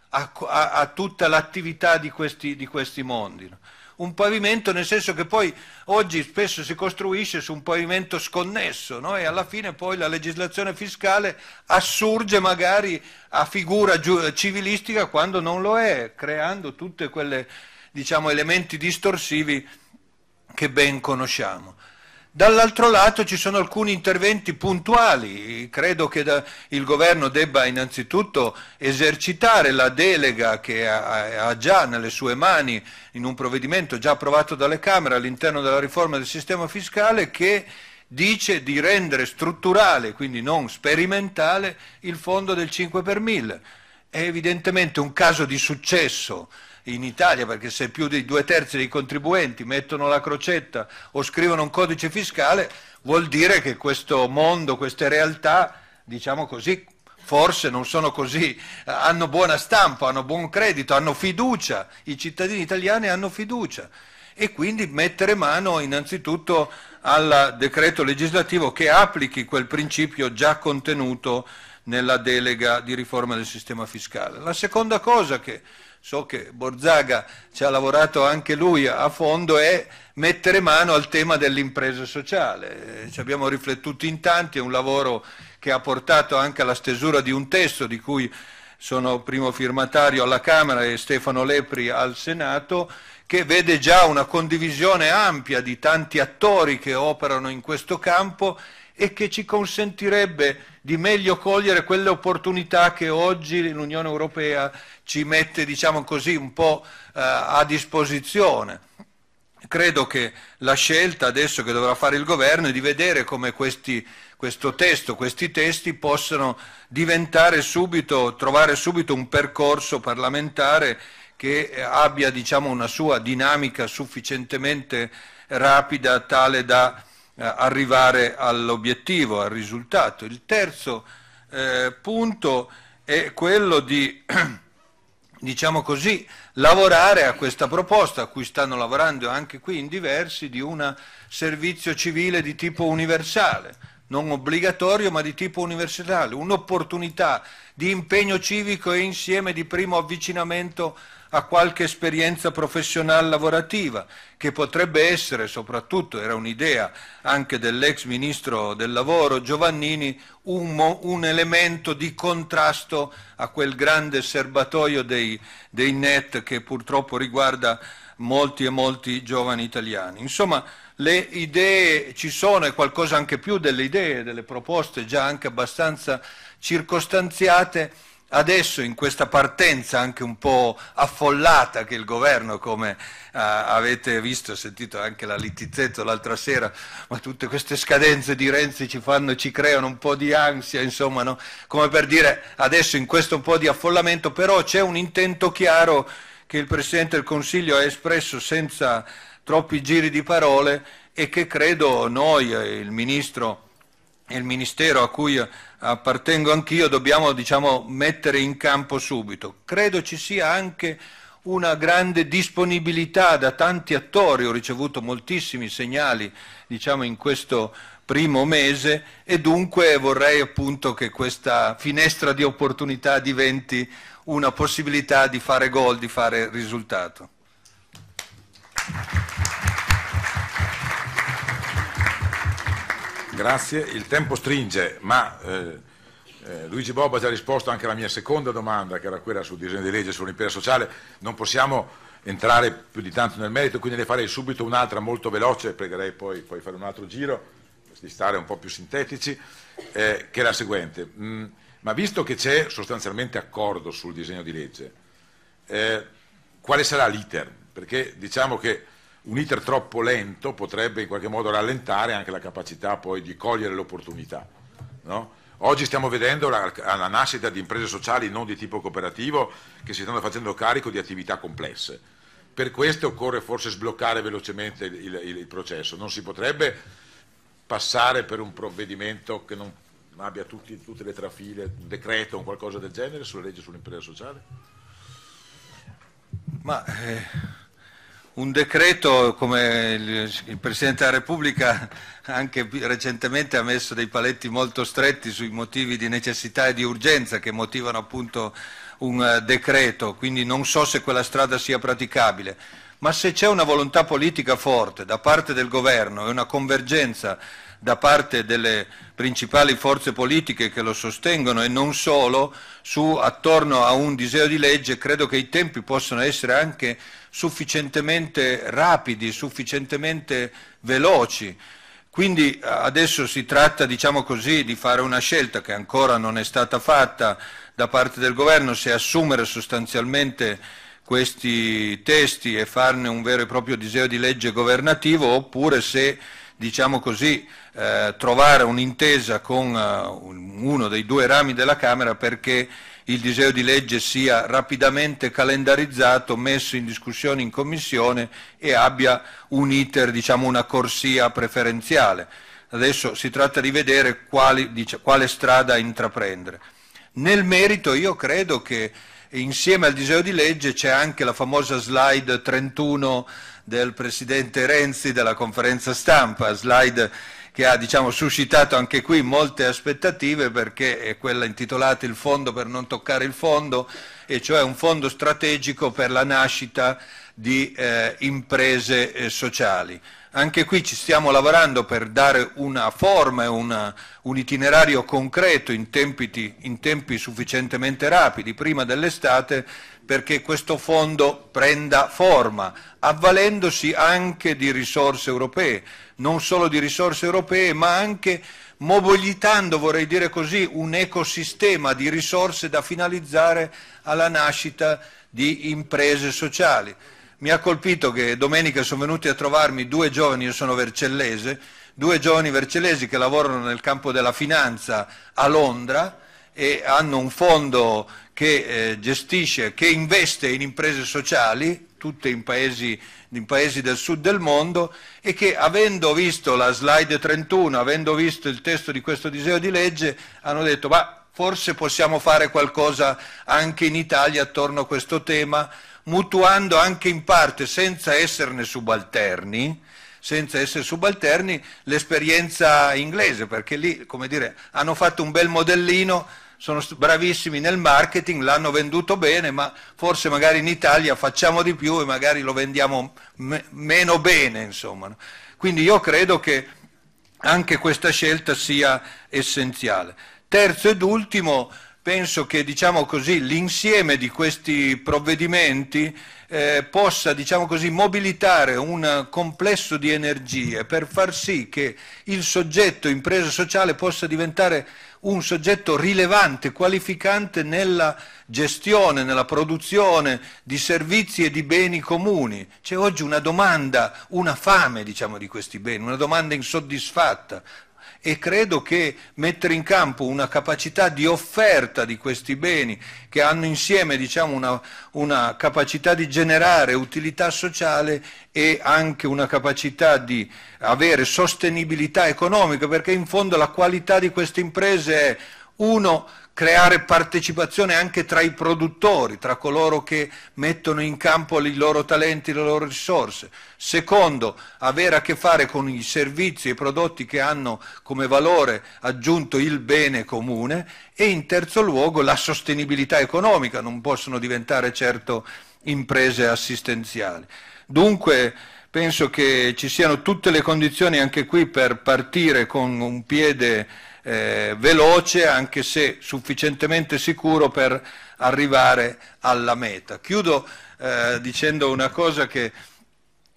a, a, a tutta l'attività di questi, di questi mondi un pavimento, nel senso che poi oggi spesso si costruisce su un pavimento sconnesso no? e alla fine poi la legislazione fiscale assurge magari a figura civilistica quando non lo è, creando tutti quegli diciamo, elementi distorsivi che ben conosciamo. Dall'altro lato ci sono alcuni interventi puntuali, credo che da, il governo debba innanzitutto esercitare la delega che ha, ha, già nelle sue mani in un provvedimento già approvato dalle Camere all'interno della riforma del sistema fiscale che dice di rendere strutturale, quindi non sperimentale, il fondo del 5 per 1000. È evidentemente un caso di successo in Italia, perché se più dei due terzi dei contribuenti mettono la crocetta o scrivono un codice fiscale, vuol dire che questo mondo, queste realtà, diciamo così, forse non sono così, hanno buona stampa, hanno buon credito, hanno fiducia, i cittadini italiani hanno fiducia e quindi mettere mano innanzitutto al decreto legislativo che applichi quel principio già contenuto nella delega di riforma del sistema fiscale. La seconda cosa che so che Borzaga ci ha lavorato anche lui a fondo, è mettere mano al tema dell'impresa sociale. Eh, ci abbiamo riflettuto in tanti, è un lavoro che ha portato anche alla stesura di un testo di cui sono primo firmatario alla Camera e Stefano Lepri al Senato, che vede già una condivisione ampia di tanti attori che operano in questo campo e che ci consentirebbe di meglio cogliere quelle opportunità che oggi l'Unione Europea ci mette, diciamo così, un po' eh, a disposizione. Credo che la scelta adesso che dovrà fare il governo è di vedere come questi, questo testo, questi testi possano diventare subito, trovare subito un percorso parlamentare che abbia diciamo, una sua dinamica sufficientemente rapida tale da eh, arrivare all'obiettivo, al risultato. Il terzo eh, punto è quello di, *clears throat* diciamo così, lavorare a questa proposta, a cui stanno lavorando anche qui in diversi, di un servizio civile di tipo universale, non obbligatorio ma di tipo universale, un'opportunità di impegno civico e insieme di primo avvicinamento a qualche esperienza professionale lavorativa, che potrebbe essere soprattutto, era un'idea anche dell'ex ministro del lavoro Giovannini, un, un, elemento di contrasto a quel grande serbatoio dei, dei net che purtroppo riguarda molti e molti giovani italiani. Insomma, le idee ci sono e qualcosa anche più delle idee, delle proposte già anche abbastanza circostanziate adesso in questa partenza anche un po' affollata che il governo, come eh, avete visto e sentito anche la Littizzetto l'altra sera, ma tutte queste scadenze di Renzi ci, fanno, ci creano un po' di ansia, insomma, no? come per dire adesso in questo un po' di affollamento, però c'è un intento chiaro che il Presidente del Consiglio ha espresso senza troppi giri di parole e che credo noi, il Ministro e il Ministero a cui appartengo anch'io, dobbiamo diciamo, mettere in campo subito. Credo ci sia anche una grande disponibilità da tanti attori, ho ricevuto moltissimi segnali diciamo, in questo primo mese e dunque vorrei appunto che questa finestra di opportunità diventi una possibilità di fare gol, di fare risultato. Grazie, il tempo stringe, ma eh, eh, Luigi Bobba ha già risposto anche alla mia seconda domanda, che era quella sul disegno di legge sull'impiego sociale. Non possiamo entrare più di tanto nel merito, quindi ne farei subito un'altra molto veloce, pregherei poi, di fare un altro giro, di stare un po' più sintetici, eh, che è la seguente. Mm, ma visto che c'è sostanzialmente accordo sul disegno di legge, eh, quale sarà l'iter? Perché diciamo che un iter troppo lento potrebbe in qualche modo rallentare anche la capacità poi di cogliere l'opportunità. No? Oggi stiamo vedendo la, la, nascita di imprese sociali non di tipo cooperativo che si stanno facendo carico di attività complesse. Per questo occorre forse sbloccare velocemente il, il, il processo. Non si potrebbe passare per un provvedimento che non abbia tutti, tutte le trafile, un decreto o qualcosa del genere sulla legge sull'impresa sociale? Ma eh un decreto come il, il, Presidente della Repubblica anche recentemente ha messo dei paletti molto stretti sui motivi di necessità e di urgenza che motivano appunto un eh, decreto, quindi non so se quella strada sia praticabile, ma se c'è una volontà politica forte da parte del governo e una convergenza da parte delle principali forze politiche che lo sostengono e non solo su attorno a un disegno di legge, credo che i tempi possano essere anche sufficientemente rapidi, sufficientemente veloci. Quindi eh, adesso si tratta, diciamo così, di fare una scelta che ancora non è stata fatta da parte del governo, se assumere sostanzialmente questi testi e farne un vero e proprio disegno di legge governativo oppure se diciamo così, eh, trovare un'intesa con uh, uno dei due rami della Camera perché il disegno di legge sia rapidamente calendarizzato, messo in discussione in Commissione e abbia un iter, diciamo una corsia preferenziale. Adesso si tratta di vedere quali, dice, quale strada intraprendere. Nel merito io credo che insieme al disegno di legge c'è anche la famosa slide 31 del Presidente Renzi della conferenza stampa, slide che ha diciamo, suscitato anche qui molte aspettative perché è quella intitolata Il fondo per non toccare il fondo, e cioè un fondo strategico per la nascita di eh, imprese eh, sociali. Anche qui ci stiamo lavorando per dare una forma e un itinerario concreto in tempi, in tempi sufficientemente rapidi, prima dell'estate, perché questo fondo prenda forma, avvalendosi anche di risorse europee non solo di risorse europee, ma anche mobilitando, vorrei dire così, un ecosistema di risorse da finalizzare alla nascita di imprese sociali. Mi ha colpito che domenica sono venuti a trovarmi due giovani, io sono vercellese, due giovani vercellesi che lavorano nel campo della finanza a Londra e hanno un fondo che eh, gestisce, che investe in imprese sociali, tutte in paesi in paesi del sud del mondo e che avendo visto la slide 31, avendo visto il testo di questo disegno di legge, hanno detto ma forse possiamo fare qualcosa anche in Italia attorno a questo tema, mutuando anche in parte, senza esserne subalterni, senza essere subalterni, l'esperienza inglese, perché lì, come dire, hanno fatto un bel modellino sono bravissimi nel marketing, l'hanno venduto bene, ma forse magari in Italia facciamo di più e magari lo vendiamo me meno bene, insomma. Quindi io credo che anche questa scelta sia essenziale. Terzo ed ultimo, penso che diciamo l'insieme di questi provvedimenti eh, possa diciamo così, mobilitare un complesso di energie per far sì che il soggetto impresa sociale possa diventare un soggetto rilevante, qualificante nella gestione, nella produzione di servizi e di beni comuni. C'è oggi una domanda, una fame diciamo, di questi beni, una domanda insoddisfatta, e credo che mettere in campo una capacità di offerta di questi beni che hanno insieme diciamo, una, una capacità di generare utilità sociale e anche una capacità di avere sostenibilità economica, perché in fondo la qualità di queste imprese è uno creare partecipazione anche tra i produttori, tra coloro che mettono in campo i loro talenti, le loro risorse. Secondo, avere a che fare con i servizi e i prodotti che hanno come valore aggiunto il bene comune e in terzo luogo la sostenibilità economica, non possono diventare certo imprese assistenziali. Dunque, penso che ci siano tutte le condizioni anche qui per partire con un piede eh, veloce anche se sufficientemente sicuro per arrivare alla meta. Chiudo eh, dicendo una cosa che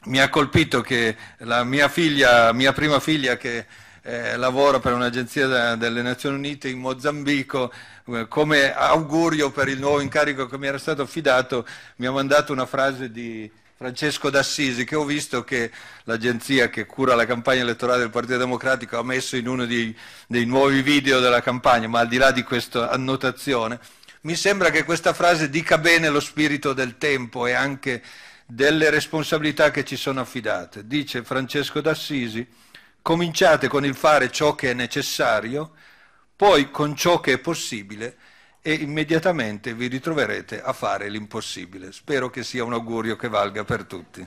mi ha colpito che la mia figlia, mia prima figlia che eh, lavora per un'agenzia delle Nazioni Unite in Mozambico, eh, come augurio per il nuovo incarico che mi era stato affidato, mi ha mandato una frase di Francesco d'Assisi, che ho visto che l'agenzia che cura la campagna elettorale del Partito Democratico ha messo in uno dei, dei nuovi video della campagna, ma al di là di questa annotazione, mi sembra che questa frase dica bene lo spirito del tempo e anche delle responsabilità che ci sono affidate. Dice Francesco d'Assisi, cominciate con il fare ciò che è necessario, poi con ciò che è possibile e immediatamente vi ritroverete a fare l'impossibile. Spero che sia un augurio che valga per tutti.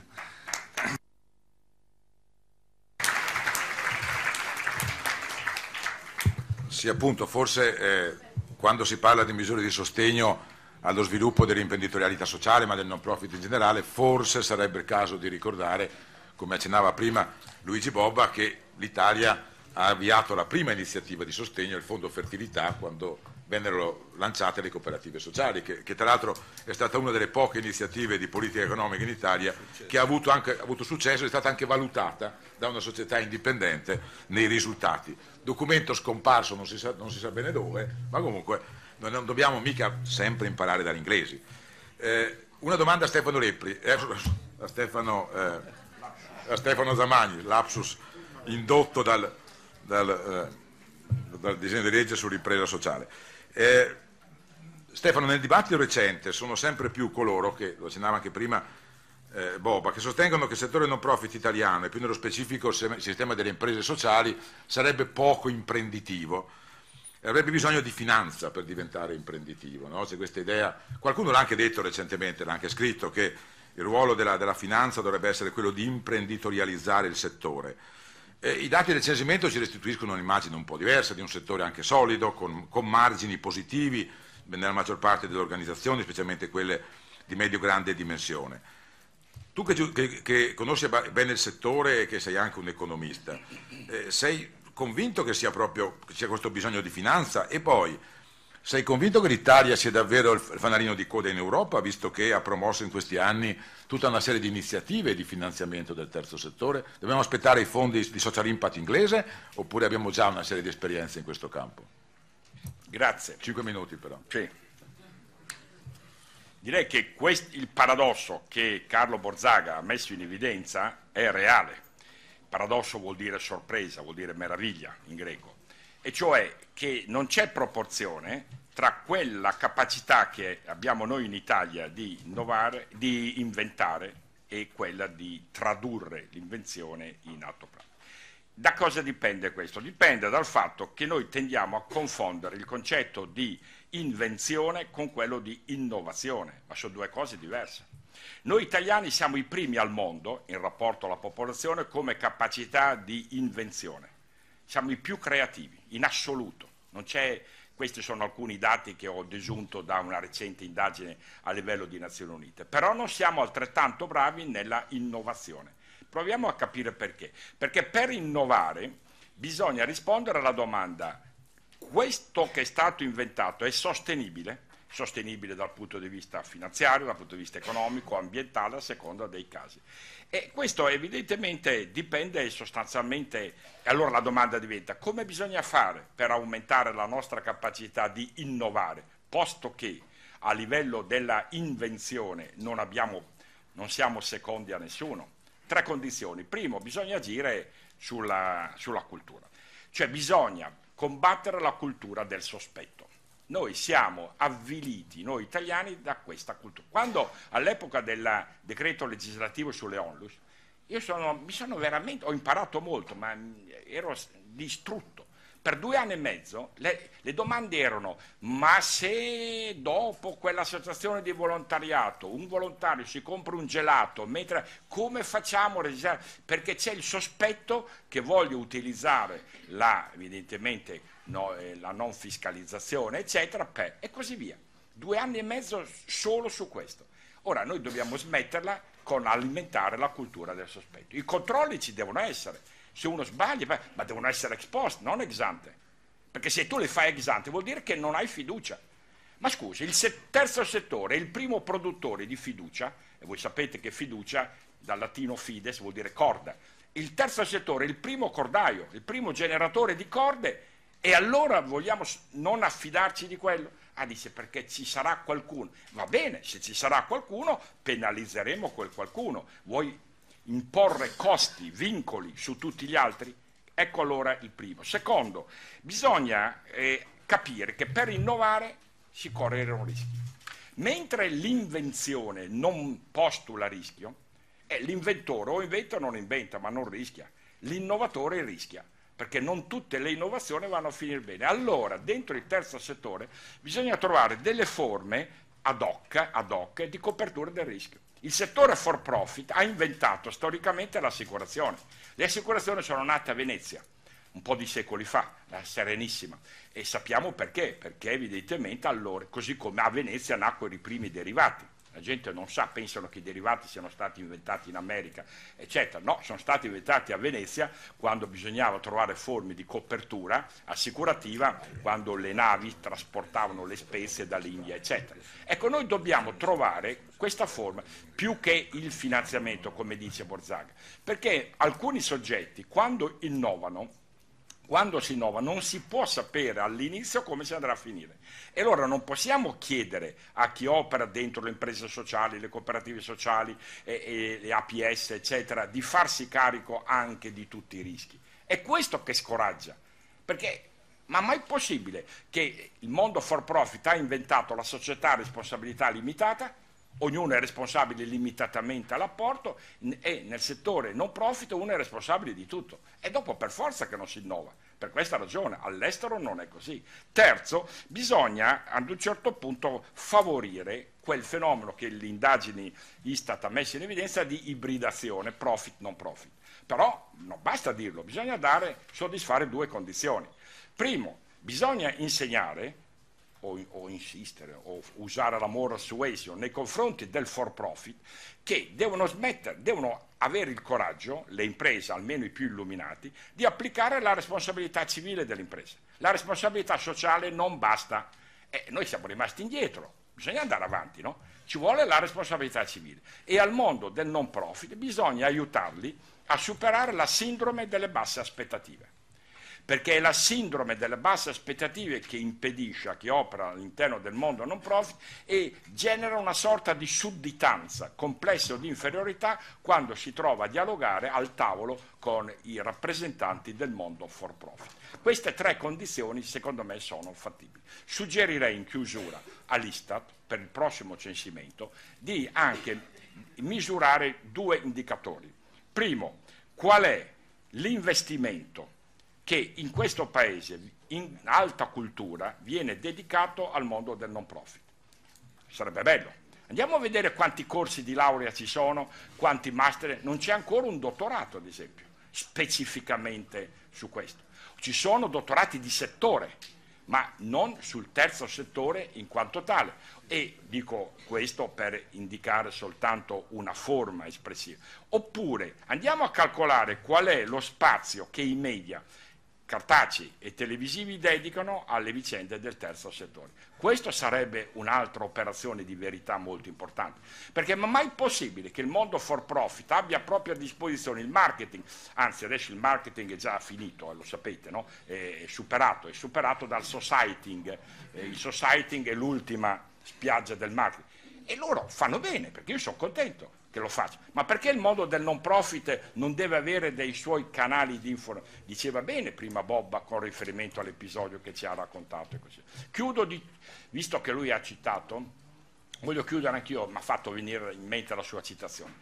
Sì, appunto, forse eh, quando si parla di misure di sostegno allo sviluppo dell'imprenditorialità sociale, ma del non profit in generale, forse sarebbe il caso di ricordare, come accennava prima Luigi Bobba, che l'Italia ha avviato la prima iniziativa di sostegno, il Fondo Fertilità, quando vennero lanciate le cooperative sociali, che, che tra l'altro è stata una delle poche iniziative di politica economica in Italia successo. che ha avuto, anche, ha avuto successo e è stata anche valutata da una società indipendente nei risultati. Documento scomparso, non si sa, non si sa bene dove, ma comunque non dobbiamo mica sempre imparare dagli inglesi. Eh, una domanda a Stefano Repli, eh, *laughs* a, Stefano, eh, a, Stefano, Zamagni, lapsus indotto dal, dal, eh, dal disegno di legge su ripresa sociale. Eh, Stefano, nel dibattito recente sono sempre più coloro che, lo accennava anche prima eh, Boba, che sostengono che il settore non profit italiano e più nello specifico il sistema delle imprese sociali sarebbe poco imprenditivo. e Avrebbe bisogno di finanza per diventare imprenditivo. No? Idea... qualcuno l'ha anche detto recentemente, l'ha anche scritto, che il ruolo della, della finanza dovrebbe essere quello di imprenditorializzare il settore. Eh, I dati del censimento ci restituiscono un'immagine un po' diversa di un settore anche solido, con, con margini positivi nella maggior parte delle organizzazioni, specialmente quelle di medio-grande dimensione. Tu che, che, che, conosci bene il settore e che sei anche un economista, eh, sei convinto che sia proprio che sia questo bisogno di finanza? E poi sei convinto che l'Italia sia davvero il fanalino di coda in Europa, visto che ha promosso in questi anni tutta una serie di iniziative di finanziamento del terzo settore? Dobbiamo aspettare i fondi di social impact inglese oppure abbiamo già una serie di esperienze in questo campo? Grazie. Cinque minuti però. Sì. Direi che quest- il paradosso che Carlo Borzaga ha messo in evidenza è reale. Paradosso vuol dire sorpresa, vuol dire meraviglia in greco. E cioè che non c'è proporzione tra quella capacità che abbiamo noi in Italia di innovare, di inventare e quella di tradurre l'invenzione in atto pratico. Da cosa dipende questo? Dipende dal fatto che noi tendiamo a confondere il concetto di invenzione con quello di innovazione, ma sono due cose diverse. Noi italiani siamo i primi al mondo, in rapporto alla popolazione, come capacità di invenzione. Siamo i più creativi in assoluto. questi sono alcuni dati che ho desunto da una recente indagine a livello di Nazioni Unite, però non siamo altrettanto bravi nella innovazione. Proviamo a capire perché. Perché per innovare bisogna rispondere alla domanda questo che è stato inventato è sostenibile? sostenibile dal punto di vista finanziario, dal punto di vista economico, ambientale, a seconda dei casi. E questo evidentemente dipende sostanzialmente, e allora la domanda diventa come bisogna fare per aumentare la nostra capacità di innovare, posto che a livello della invenzione non, abbiamo, non siamo secondi a nessuno. Tre condizioni. Primo, bisogna agire sulla, sulla cultura, cioè bisogna combattere la cultura del sospetto noi siamo avviliti, noi italiani, da questa cultura. Quando all'epoca del decreto legislativo sulle onlus, io sono, mi sono veramente, ho imparato molto, ma ero distrutto. Per due anni e mezzo le, le domande erano, ma se dopo quell'associazione di volontariato un volontario si compra un gelato, mentre, come facciamo a registrare? Perché c'è il sospetto che voglio utilizzare la, evidentemente, no, eh, la non fiscalizzazione, eccetera, per, e così via. Due anni e mezzo solo su questo. Ora noi dobbiamo smetterla con alimentare la cultura del sospetto. I controlli ci devono essere. Se uno sbaglia, ma devono essere ex post, non ex ante. Perché se tu le fai ex ante vuol dire che non hai fiducia. Ma scusi, il se- terzo settore è il primo produttore di fiducia, e voi sapete che fiducia dal latino fides vuol dire corda. Il terzo settore è il primo cordaio, il primo generatore di corde e allora vogliamo non affidarci di quello? Ah, dice perché ci sarà qualcuno. Va bene, se ci sarà qualcuno, penalizzeremo quel qualcuno. Vuoi imporre costi, vincoli su tutti gli altri? Ecco allora il primo. Secondo, bisogna eh, capire che per innovare si corrono rischi. Mentre l'invenzione non postula rischio, eh, l'inventore o inventa o non inventa, ma non rischia. L'innovatore rischia perché non tutte le innovazioni vanno a finire bene. Allora, dentro il terzo settore bisogna trovare delle forme ad hoc, ad hoc di copertura del rischio. Il settore for profit ha inventato storicamente l'assicurazione. Le assicurazioni sono nate a Venezia un po' di secoli fa, la Serenissima, e sappiamo perché, perché evidentemente allora, così come a Venezia nacquero i primi derivati la gente non sa, pensano che i derivati siano stati inventati in America, eccetera. No, sono stati inventati a Venezia quando bisognava trovare forme di copertura assicurativa quando le navi trasportavano le spese dall'India, eccetera. Ecco, noi dobbiamo trovare questa forma più che il finanziamento, come dice Borzaga, perché alcuni soggetti quando innovano quando si innova non si può sapere all'inizio come si andrà a finire. E allora non possiamo chiedere a chi opera dentro le imprese sociali, le cooperative sociali, e, e, le APS, eccetera, di farsi carico anche di tutti i rischi. È questo che scoraggia, perché ma mai possibile che il mondo for profit ha inventato la società a responsabilità limitata ognuno è responsabile limitatamente all'apporto e nel settore non profit uno è responsabile di tutto e dopo per forza che non si innova. Per questa ragione all'estero non è così. Terzo, bisogna ad un certo punto favorire quel fenomeno che le indagini Istat ha messo in evidenza di ibridazione profit non profit. Però non basta dirlo, bisogna dare, soddisfare due condizioni. Primo, bisogna insegnare o, o insistere o usare la moral suasion nei confronti del for profit che devono smettere, devono avere il coraggio, le imprese, almeno i più illuminati, di applicare la responsabilità civile dell'impresa. La responsabilità sociale non basta. Eh, noi siamo rimasti indietro, bisogna andare avanti, no? Ci vuole la responsabilità civile. E al mondo del non profit bisogna aiutarli a superare la sindrome delle basse aspettative perché è la sindrome delle basse aspettative che impedisce a chi opera all'interno del mondo non profit e genera una sorta di sudditanza, complesso di inferiorità quando si trova a dialogare al tavolo con i rappresentanti del mondo for profit. Queste tre condizioni secondo me sono fattibili. Suggerirei in chiusura all'Istat per il prossimo censimento di anche misurare due indicatori. Primo, qual è l'investimento che in questo paese, in alta cultura, viene dedicato al mondo del non profit. Sarebbe bello. Andiamo a vedere quanti corsi di laurea ci sono, quanti master, non c'è ancora un dottorato ad esempio, specificamente su questo. Ci sono dottorati di settore, ma non sul terzo settore in quanto tale. E dico questo per indicare soltanto una forma espressiva. Oppure andiamo a calcolare qual è lo spazio che i media cartacei e televisivi dedicano alle vicende del terzo settore. Questa sarebbe un'altra operazione di verità molto importante, perché ma mai possibile che il mondo for profit abbia a propria disposizione il marketing, anzi adesso il marketing è già finito, eh, lo sapete, no? è, superato, è superato dal societing, eh, il societing è l'ultima spiaggia del marketing e loro fanno bene perché io sono contento, che lo faccia. Ma perché il mondo del non profit non deve avere dei suoi canali di informazione? Diceva bene prima Bobba con riferimento all'episodio che ci ha raccontato. Chiudo, di, visto che lui ha citato, voglio chiudere anch'io, mi ha fatto venire in mente la sua citazione.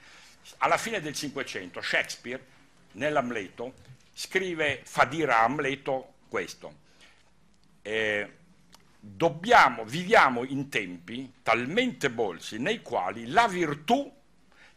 Alla fine del Cinquecento Shakespeare, nell'Amleto, scrive, fa dire a Amleto questo. Eh, dobbiamo, viviamo in tempi talmente bolsi nei quali la virtù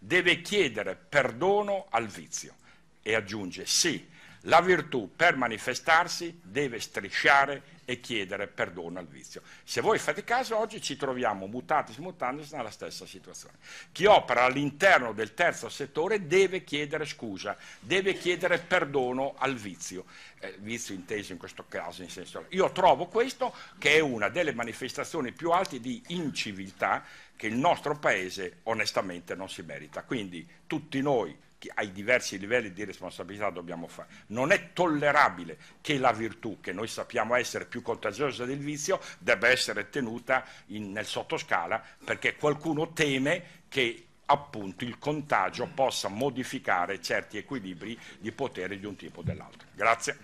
deve chiedere perdono al vizio e aggiunge sì, la virtù per manifestarsi deve strisciare e chiedere perdono al vizio. Se voi fate caso, oggi ci troviamo mutatis mutandis nella stessa situazione. Chi opera all'interno del terzo settore deve chiedere scusa, deve chiedere perdono al vizio, eh, vizio inteso in questo caso in senso. Io trovo questo che è una delle manifestazioni più alte di inciviltà che il nostro Paese onestamente non si merita. Quindi tutti noi ai diversi livelli di responsabilità dobbiamo fare. Non è tollerabile che la virtù, che noi sappiamo essere più contagiosa del vizio, debba essere tenuta in, nel sottoscala perché qualcuno teme che appunto il contagio possa modificare certi equilibri di potere di un tipo o dell'altro. Grazie.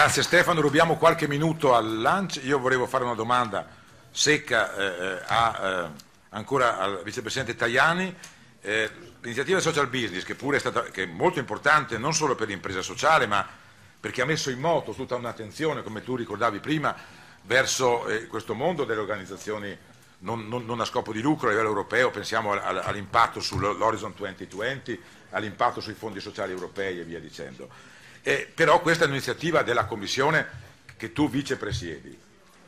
Grazie Stefano, rubiamo qualche minuto al lunch. Io volevo fare una domanda secca eh, eh a, eh, ancora al vicepresidente Tajani. Eh, l'iniziativa social business, che pure è stata che è molto importante non solo per l'impresa sociale, ma perché ha messo in moto tutta un'attenzione, come tu ricordavi prima, verso eh, questo mondo delle organizzazioni non, non, non, a scopo di lucro a livello europeo, pensiamo all'impatto sull'Horizon 2020, all'impatto sui fondi sociali europei e via dicendo. Eh, però questa è un'iniziativa della Commissione che tu vicepresiedi.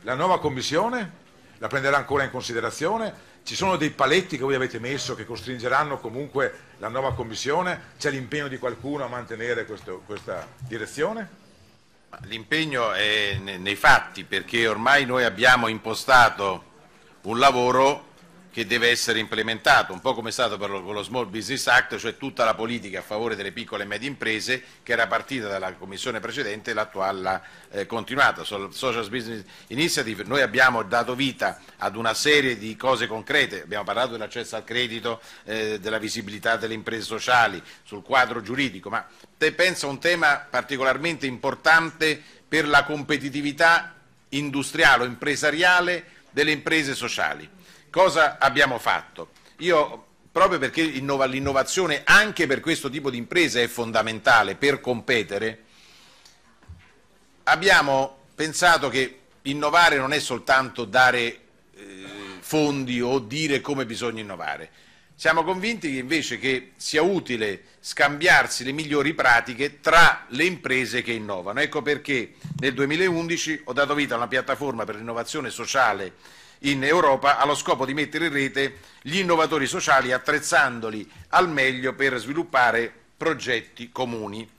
La nuova Commissione la prenderà ancora in considerazione? Ci sono dei paletti che voi avete messo che costringeranno comunque la nuova Commissione? C'è l'impegno di qualcuno a mantenere questo, questa direzione? L'impegno è nei fatti perché ormai noi abbiamo impostato un lavoro che deve essere implementato, un po' come è stato per lo, con lo Small Business Act, cioè tutta la politica a favore delle piccole e medie imprese che era partita dalla Commissione precedente e l'attuale l'ha eh, continuata. Social Business Initiative, noi abbiamo dato vita ad una serie di cose concrete, abbiamo parlato dell'accesso al credito, eh, della visibilità delle imprese sociali, sul quadro giuridico, ma te pensa un tema particolarmente importante per la competitività industriale o impresariale delle imprese sociali cosa abbiamo fatto? Io, proprio perché l'innovazione anche per questo tipo di imprese è fondamentale per competere, abbiamo pensato che innovare non è soltanto dare eh, fondi o dire come bisogna innovare. Siamo convinti che invece che sia utile scambiarsi le migliori pratiche tra le imprese che innovano. Ecco perché nel 2011 ho dato vita a una piattaforma per l'innovazione sociale in Europa allo scopo di mettere in rete gli innovatori sociali attrezzandoli al meglio per sviluppare progetti comuni.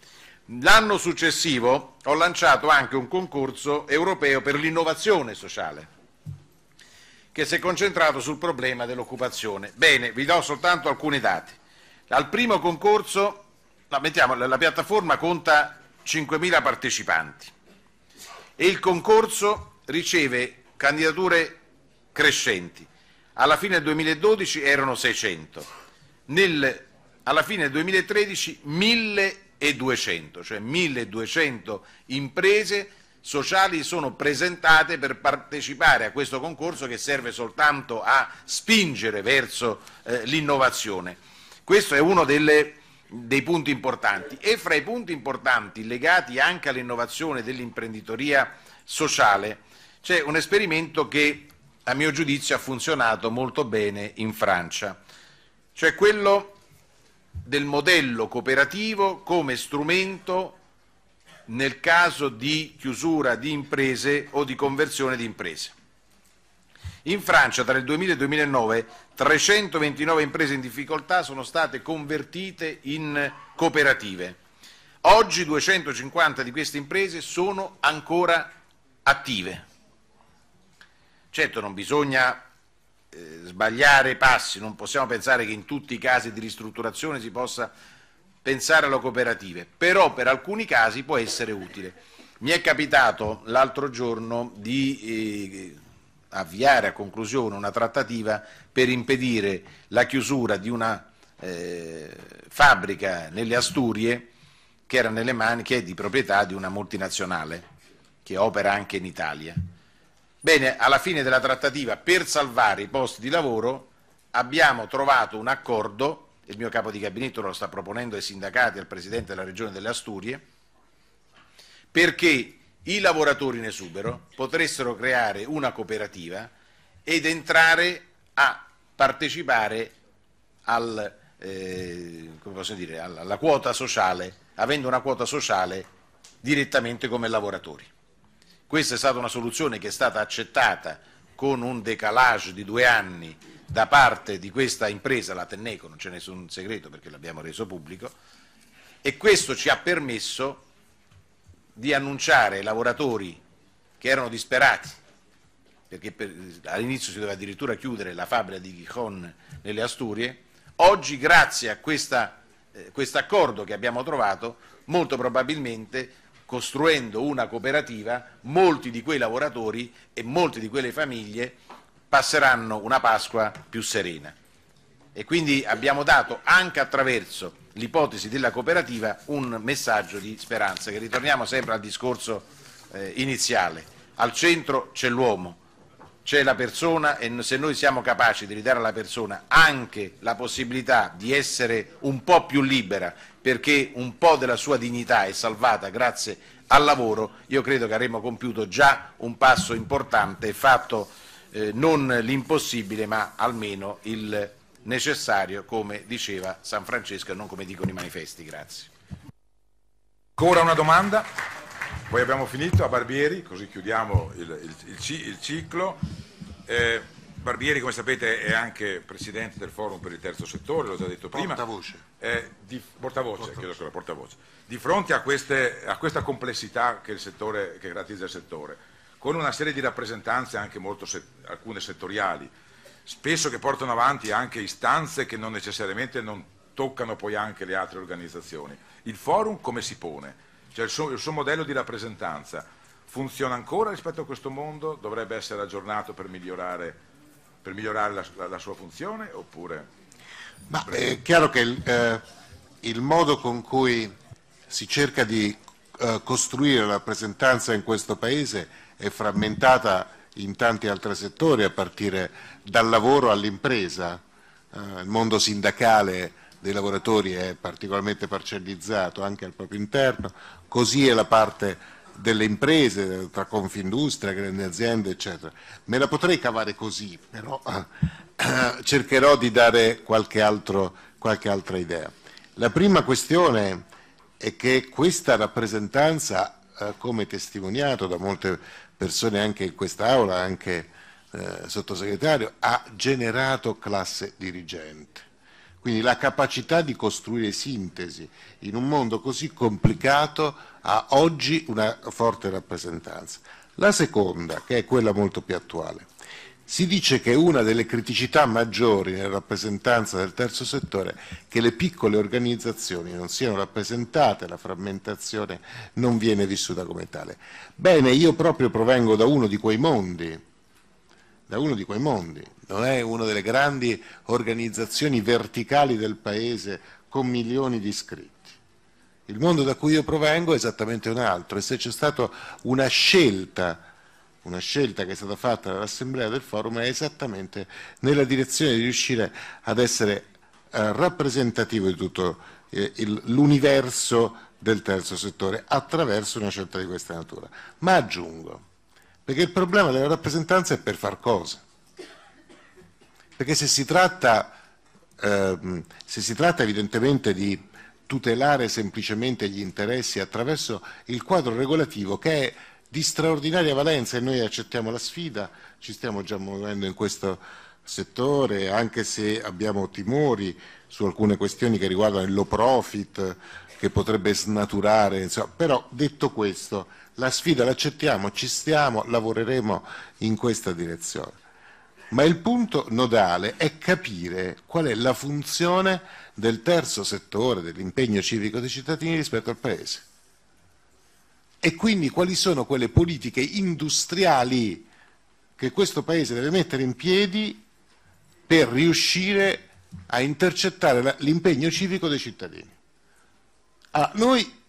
L'anno successivo ho lanciato anche un concorso europeo per l'innovazione sociale che si è concentrato sul problema dell'occupazione. Bene, vi do soltanto alcuni dati. Al primo concorso, la, mettiamo, la piattaforma conta 5.000 partecipanti e il concorso riceve candidature crescenti. Alla fine del 2012 erano 600, Nel, alla fine del 2013 1200, cioè 1200 imprese sociali sono presentate per partecipare a questo concorso che serve soltanto a spingere verso eh, l'innovazione. Questo è uno delle, dei punti importanti e fra i punti importanti legati anche all'innovazione dell'imprenditoria sociale c'è un esperimento che a mio giudizio ha funzionato molto bene in Francia, cioè quello del modello cooperativo come strumento nel caso di chiusura di imprese o di conversione di imprese. In Francia tra il 2000 e il 2009 329 imprese in difficoltà sono state convertite in cooperative. Oggi 250 di queste imprese sono ancora attive. Certo non bisogna eh, sbagliare i passi, non possiamo pensare che in tutti i casi di ristrutturazione si possa pensare alle cooperative, però per alcuni casi può essere utile. Mi è capitato l'altro giorno di eh, avviare a conclusione una trattativa per impedire la chiusura di una eh, fabbrica nelle Asturie che era nelle mani, che è di proprietà di una multinazionale che opera anche in Italia. Bene, alla fine della trattativa per salvare i posti di lavoro abbiamo trovato un accordo, il mio capo di gabinetto lo sta proponendo ai sindacati, al Presidente della Regione delle Asturie, perché i lavoratori in esubero potessero creare una cooperativa ed entrare a partecipare al, eh, dire, alla quota sociale, avendo una quota sociale direttamente come lavoratori. Questa è stata una soluzione che è stata accettata con un decalage di due anni da parte di questa impresa, la Tenneco, non c'è nessun segreto perché l'abbiamo reso pubblico, e questo ci ha permesso di annunciare ai lavoratori che erano disperati, perché per, all'inizio si doveva addirittura chiudere la fabbrica di Gijón nelle Asturie, oggi grazie a eh, questo eh, quest accordo che abbiamo trovato molto probabilmente costruendo una cooperativa, molti di quei lavoratori e molte di quelle famiglie passeranno una Pasqua più serena. E quindi abbiamo dato anche attraverso l'ipotesi della cooperativa un messaggio di speranza, che ritorniamo sempre al discorso eh, iniziale. Al centro c'è l'uomo, c'è la persona e se noi siamo capaci di ridare alla persona anche la possibilità di essere un po' più libera perché un po' della sua dignità è salvata grazie al lavoro, io credo che avremmo compiuto già un passo importante e fatto eh, non l'impossibile ma almeno il necessario come diceva San Francesco e non come dicono i manifesti. Grazie. Ancora una domanda, poi abbiamo finito a Barbieri, così chiudiamo il, il, il, il ciclo. Eh, Barbieri, come sapete, è anche presidente del forum per il terzo settore, l'ho già detto prima. Portavoce. Eh, di, portavoce, portavoce. Solo, portavoce. Di fronte a, queste, a questa complessità che, settore, che, caratterizza il settore, con una serie di rappresentanze anche molto set, alcune settoriali, spesso che portano avanti anche istanze che non necessariamente non toccano poi anche le altre organizzazioni. Il forum come si pone? Cioè il, suo, il suo modello di rappresentanza funziona ancora rispetto a questo mondo? Dovrebbe essere aggiornato per migliorare, per migliorare la, la, la, sua funzione? Oppure... Ma è eh, chiaro che il, eh, il modo con cui si cerca di eh, costruire la rappresentanza in questo Paese è frammentata in tanti altri settori, a partire dal lavoro all'impresa, eh, il mondo sindacale dei lavoratori è particolarmente parcellizzato anche al proprio interno, così è la parte delle imprese, tra Confindustria, grandi aziende, eccetera. Me la potrei cavare così, però eh, cercherò di dare qualche, altro, qualche altra idea. La prima questione è che questa rappresentanza, eh, come testimoniato da molte persone anche in quest'Aula, anche eh, sottosegretario, ha generato classe dirigente quindi la capacità di costruire sintesi in un mondo così complicato ha oggi una forte rappresentanza. La seconda, che è quella molto più attuale, si dice che una delle criticità maggiori nella rappresentanza del terzo settore è che le piccole organizzazioni non siano rappresentate, la frammentazione non viene vissuta come tale. Bene, io proprio provengo da uno di quei mondi da uno di quei mondi, non è una delle grandi organizzazioni verticali del paese con milioni di iscritti. Il mondo da cui io provengo è esattamente un altro e se c'è stata una scelta, una scelta che è stata fatta dall'Assemblea del Forum è esattamente nella direzione di riuscire ad essere eh, rappresentativo di tutto eh, l'universo del terzo settore attraverso una scelta di questa natura. Ma aggiungo, perché il problema della rappresentanza è per far cosa? Perché se si tratta, ehm, se si tratta evidentemente di tutelare semplicemente gli interessi attraverso il quadro regolativo che è di straordinaria valenza e noi accettiamo la sfida, ci stiamo già muovendo in questo settore, anche se abbiamo timori su alcune questioni che riguardano il low profit, che potrebbe snaturare, insomma. però detto questo la sfida l'accettiamo, ci stiamo, lavoreremo in questa direzione. Ma il punto nodale è capire qual è la funzione del terzo settore, dell'impegno civico dei cittadini rispetto al Paese. E quindi quali sono quelle politiche industriali che questo Paese deve mettere in piedi per riuscire a intercettare l'impegno civico dei cittadini. Allora, ah, noi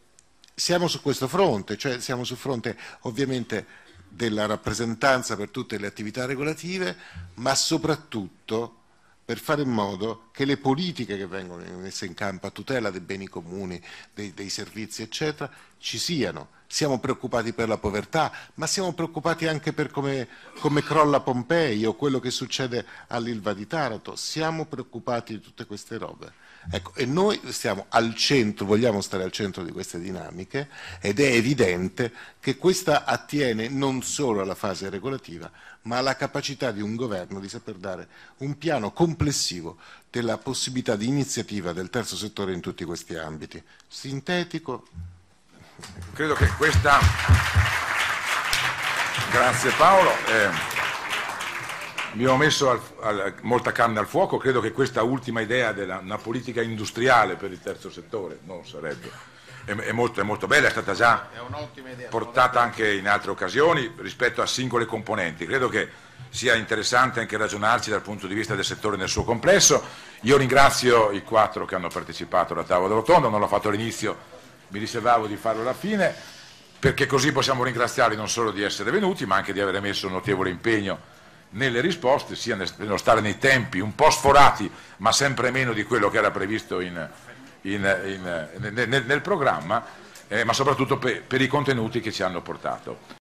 siamo su questo fronte, cioè siamo sul fronte ovviamente della rappresentanza per tutte le attività regolative, ma soprattutto per fare in modo che le politiche che vengono messe in campo a tutela dei beni comuni, dei, dei servizi, eccetera, ci siano. Siamo preoccupati per la povertà, ma siamo preoccupati anche per come, come crolla Pompei o quello che succede all'Ilva di Taranto. Siamo preoccupati di tutte queste robe. Ecco, e noi stiamo al centro, vogliamo stare al centro di queste dinamiche ed è evidente che questa attiene non solo alla fase regolativa, ma alla capacità di un governo di saper dare un piano complessivo della possibilità di iniziativa del terzo settore in tutti questi ambiti. Sintetico. Credo che questa... Grazie Paolo. Eh... Abbiamo messo al, al, molta carne al fuoco, credo che questa ultima idea di una politica industriale per il terzo settore non sarebbe. È, è, molto, è molto, bella, è stata già è idea, portata anche in altre occasioni rispetto a singole componenti. Credo che sia interessante anche ragionarci dal punto di vista del settore nel suo complesso. Io ringrazio i quattro che hanno partecipato alla tavola rotonda, non l'ho fatto all'inizio, mi riservavo di farlo alla fine, perché così possiamo ringraziarli non solo di essere venuti, ma anche di aver messo un notevole impegno nelle risposte, sia nello stare nei tempi un po' sforati, ma sempre meno di quello che era previsto in, in, in, nel, nel, programma, eh, ma soprattutto per, per i contenuti che ci hanno portato.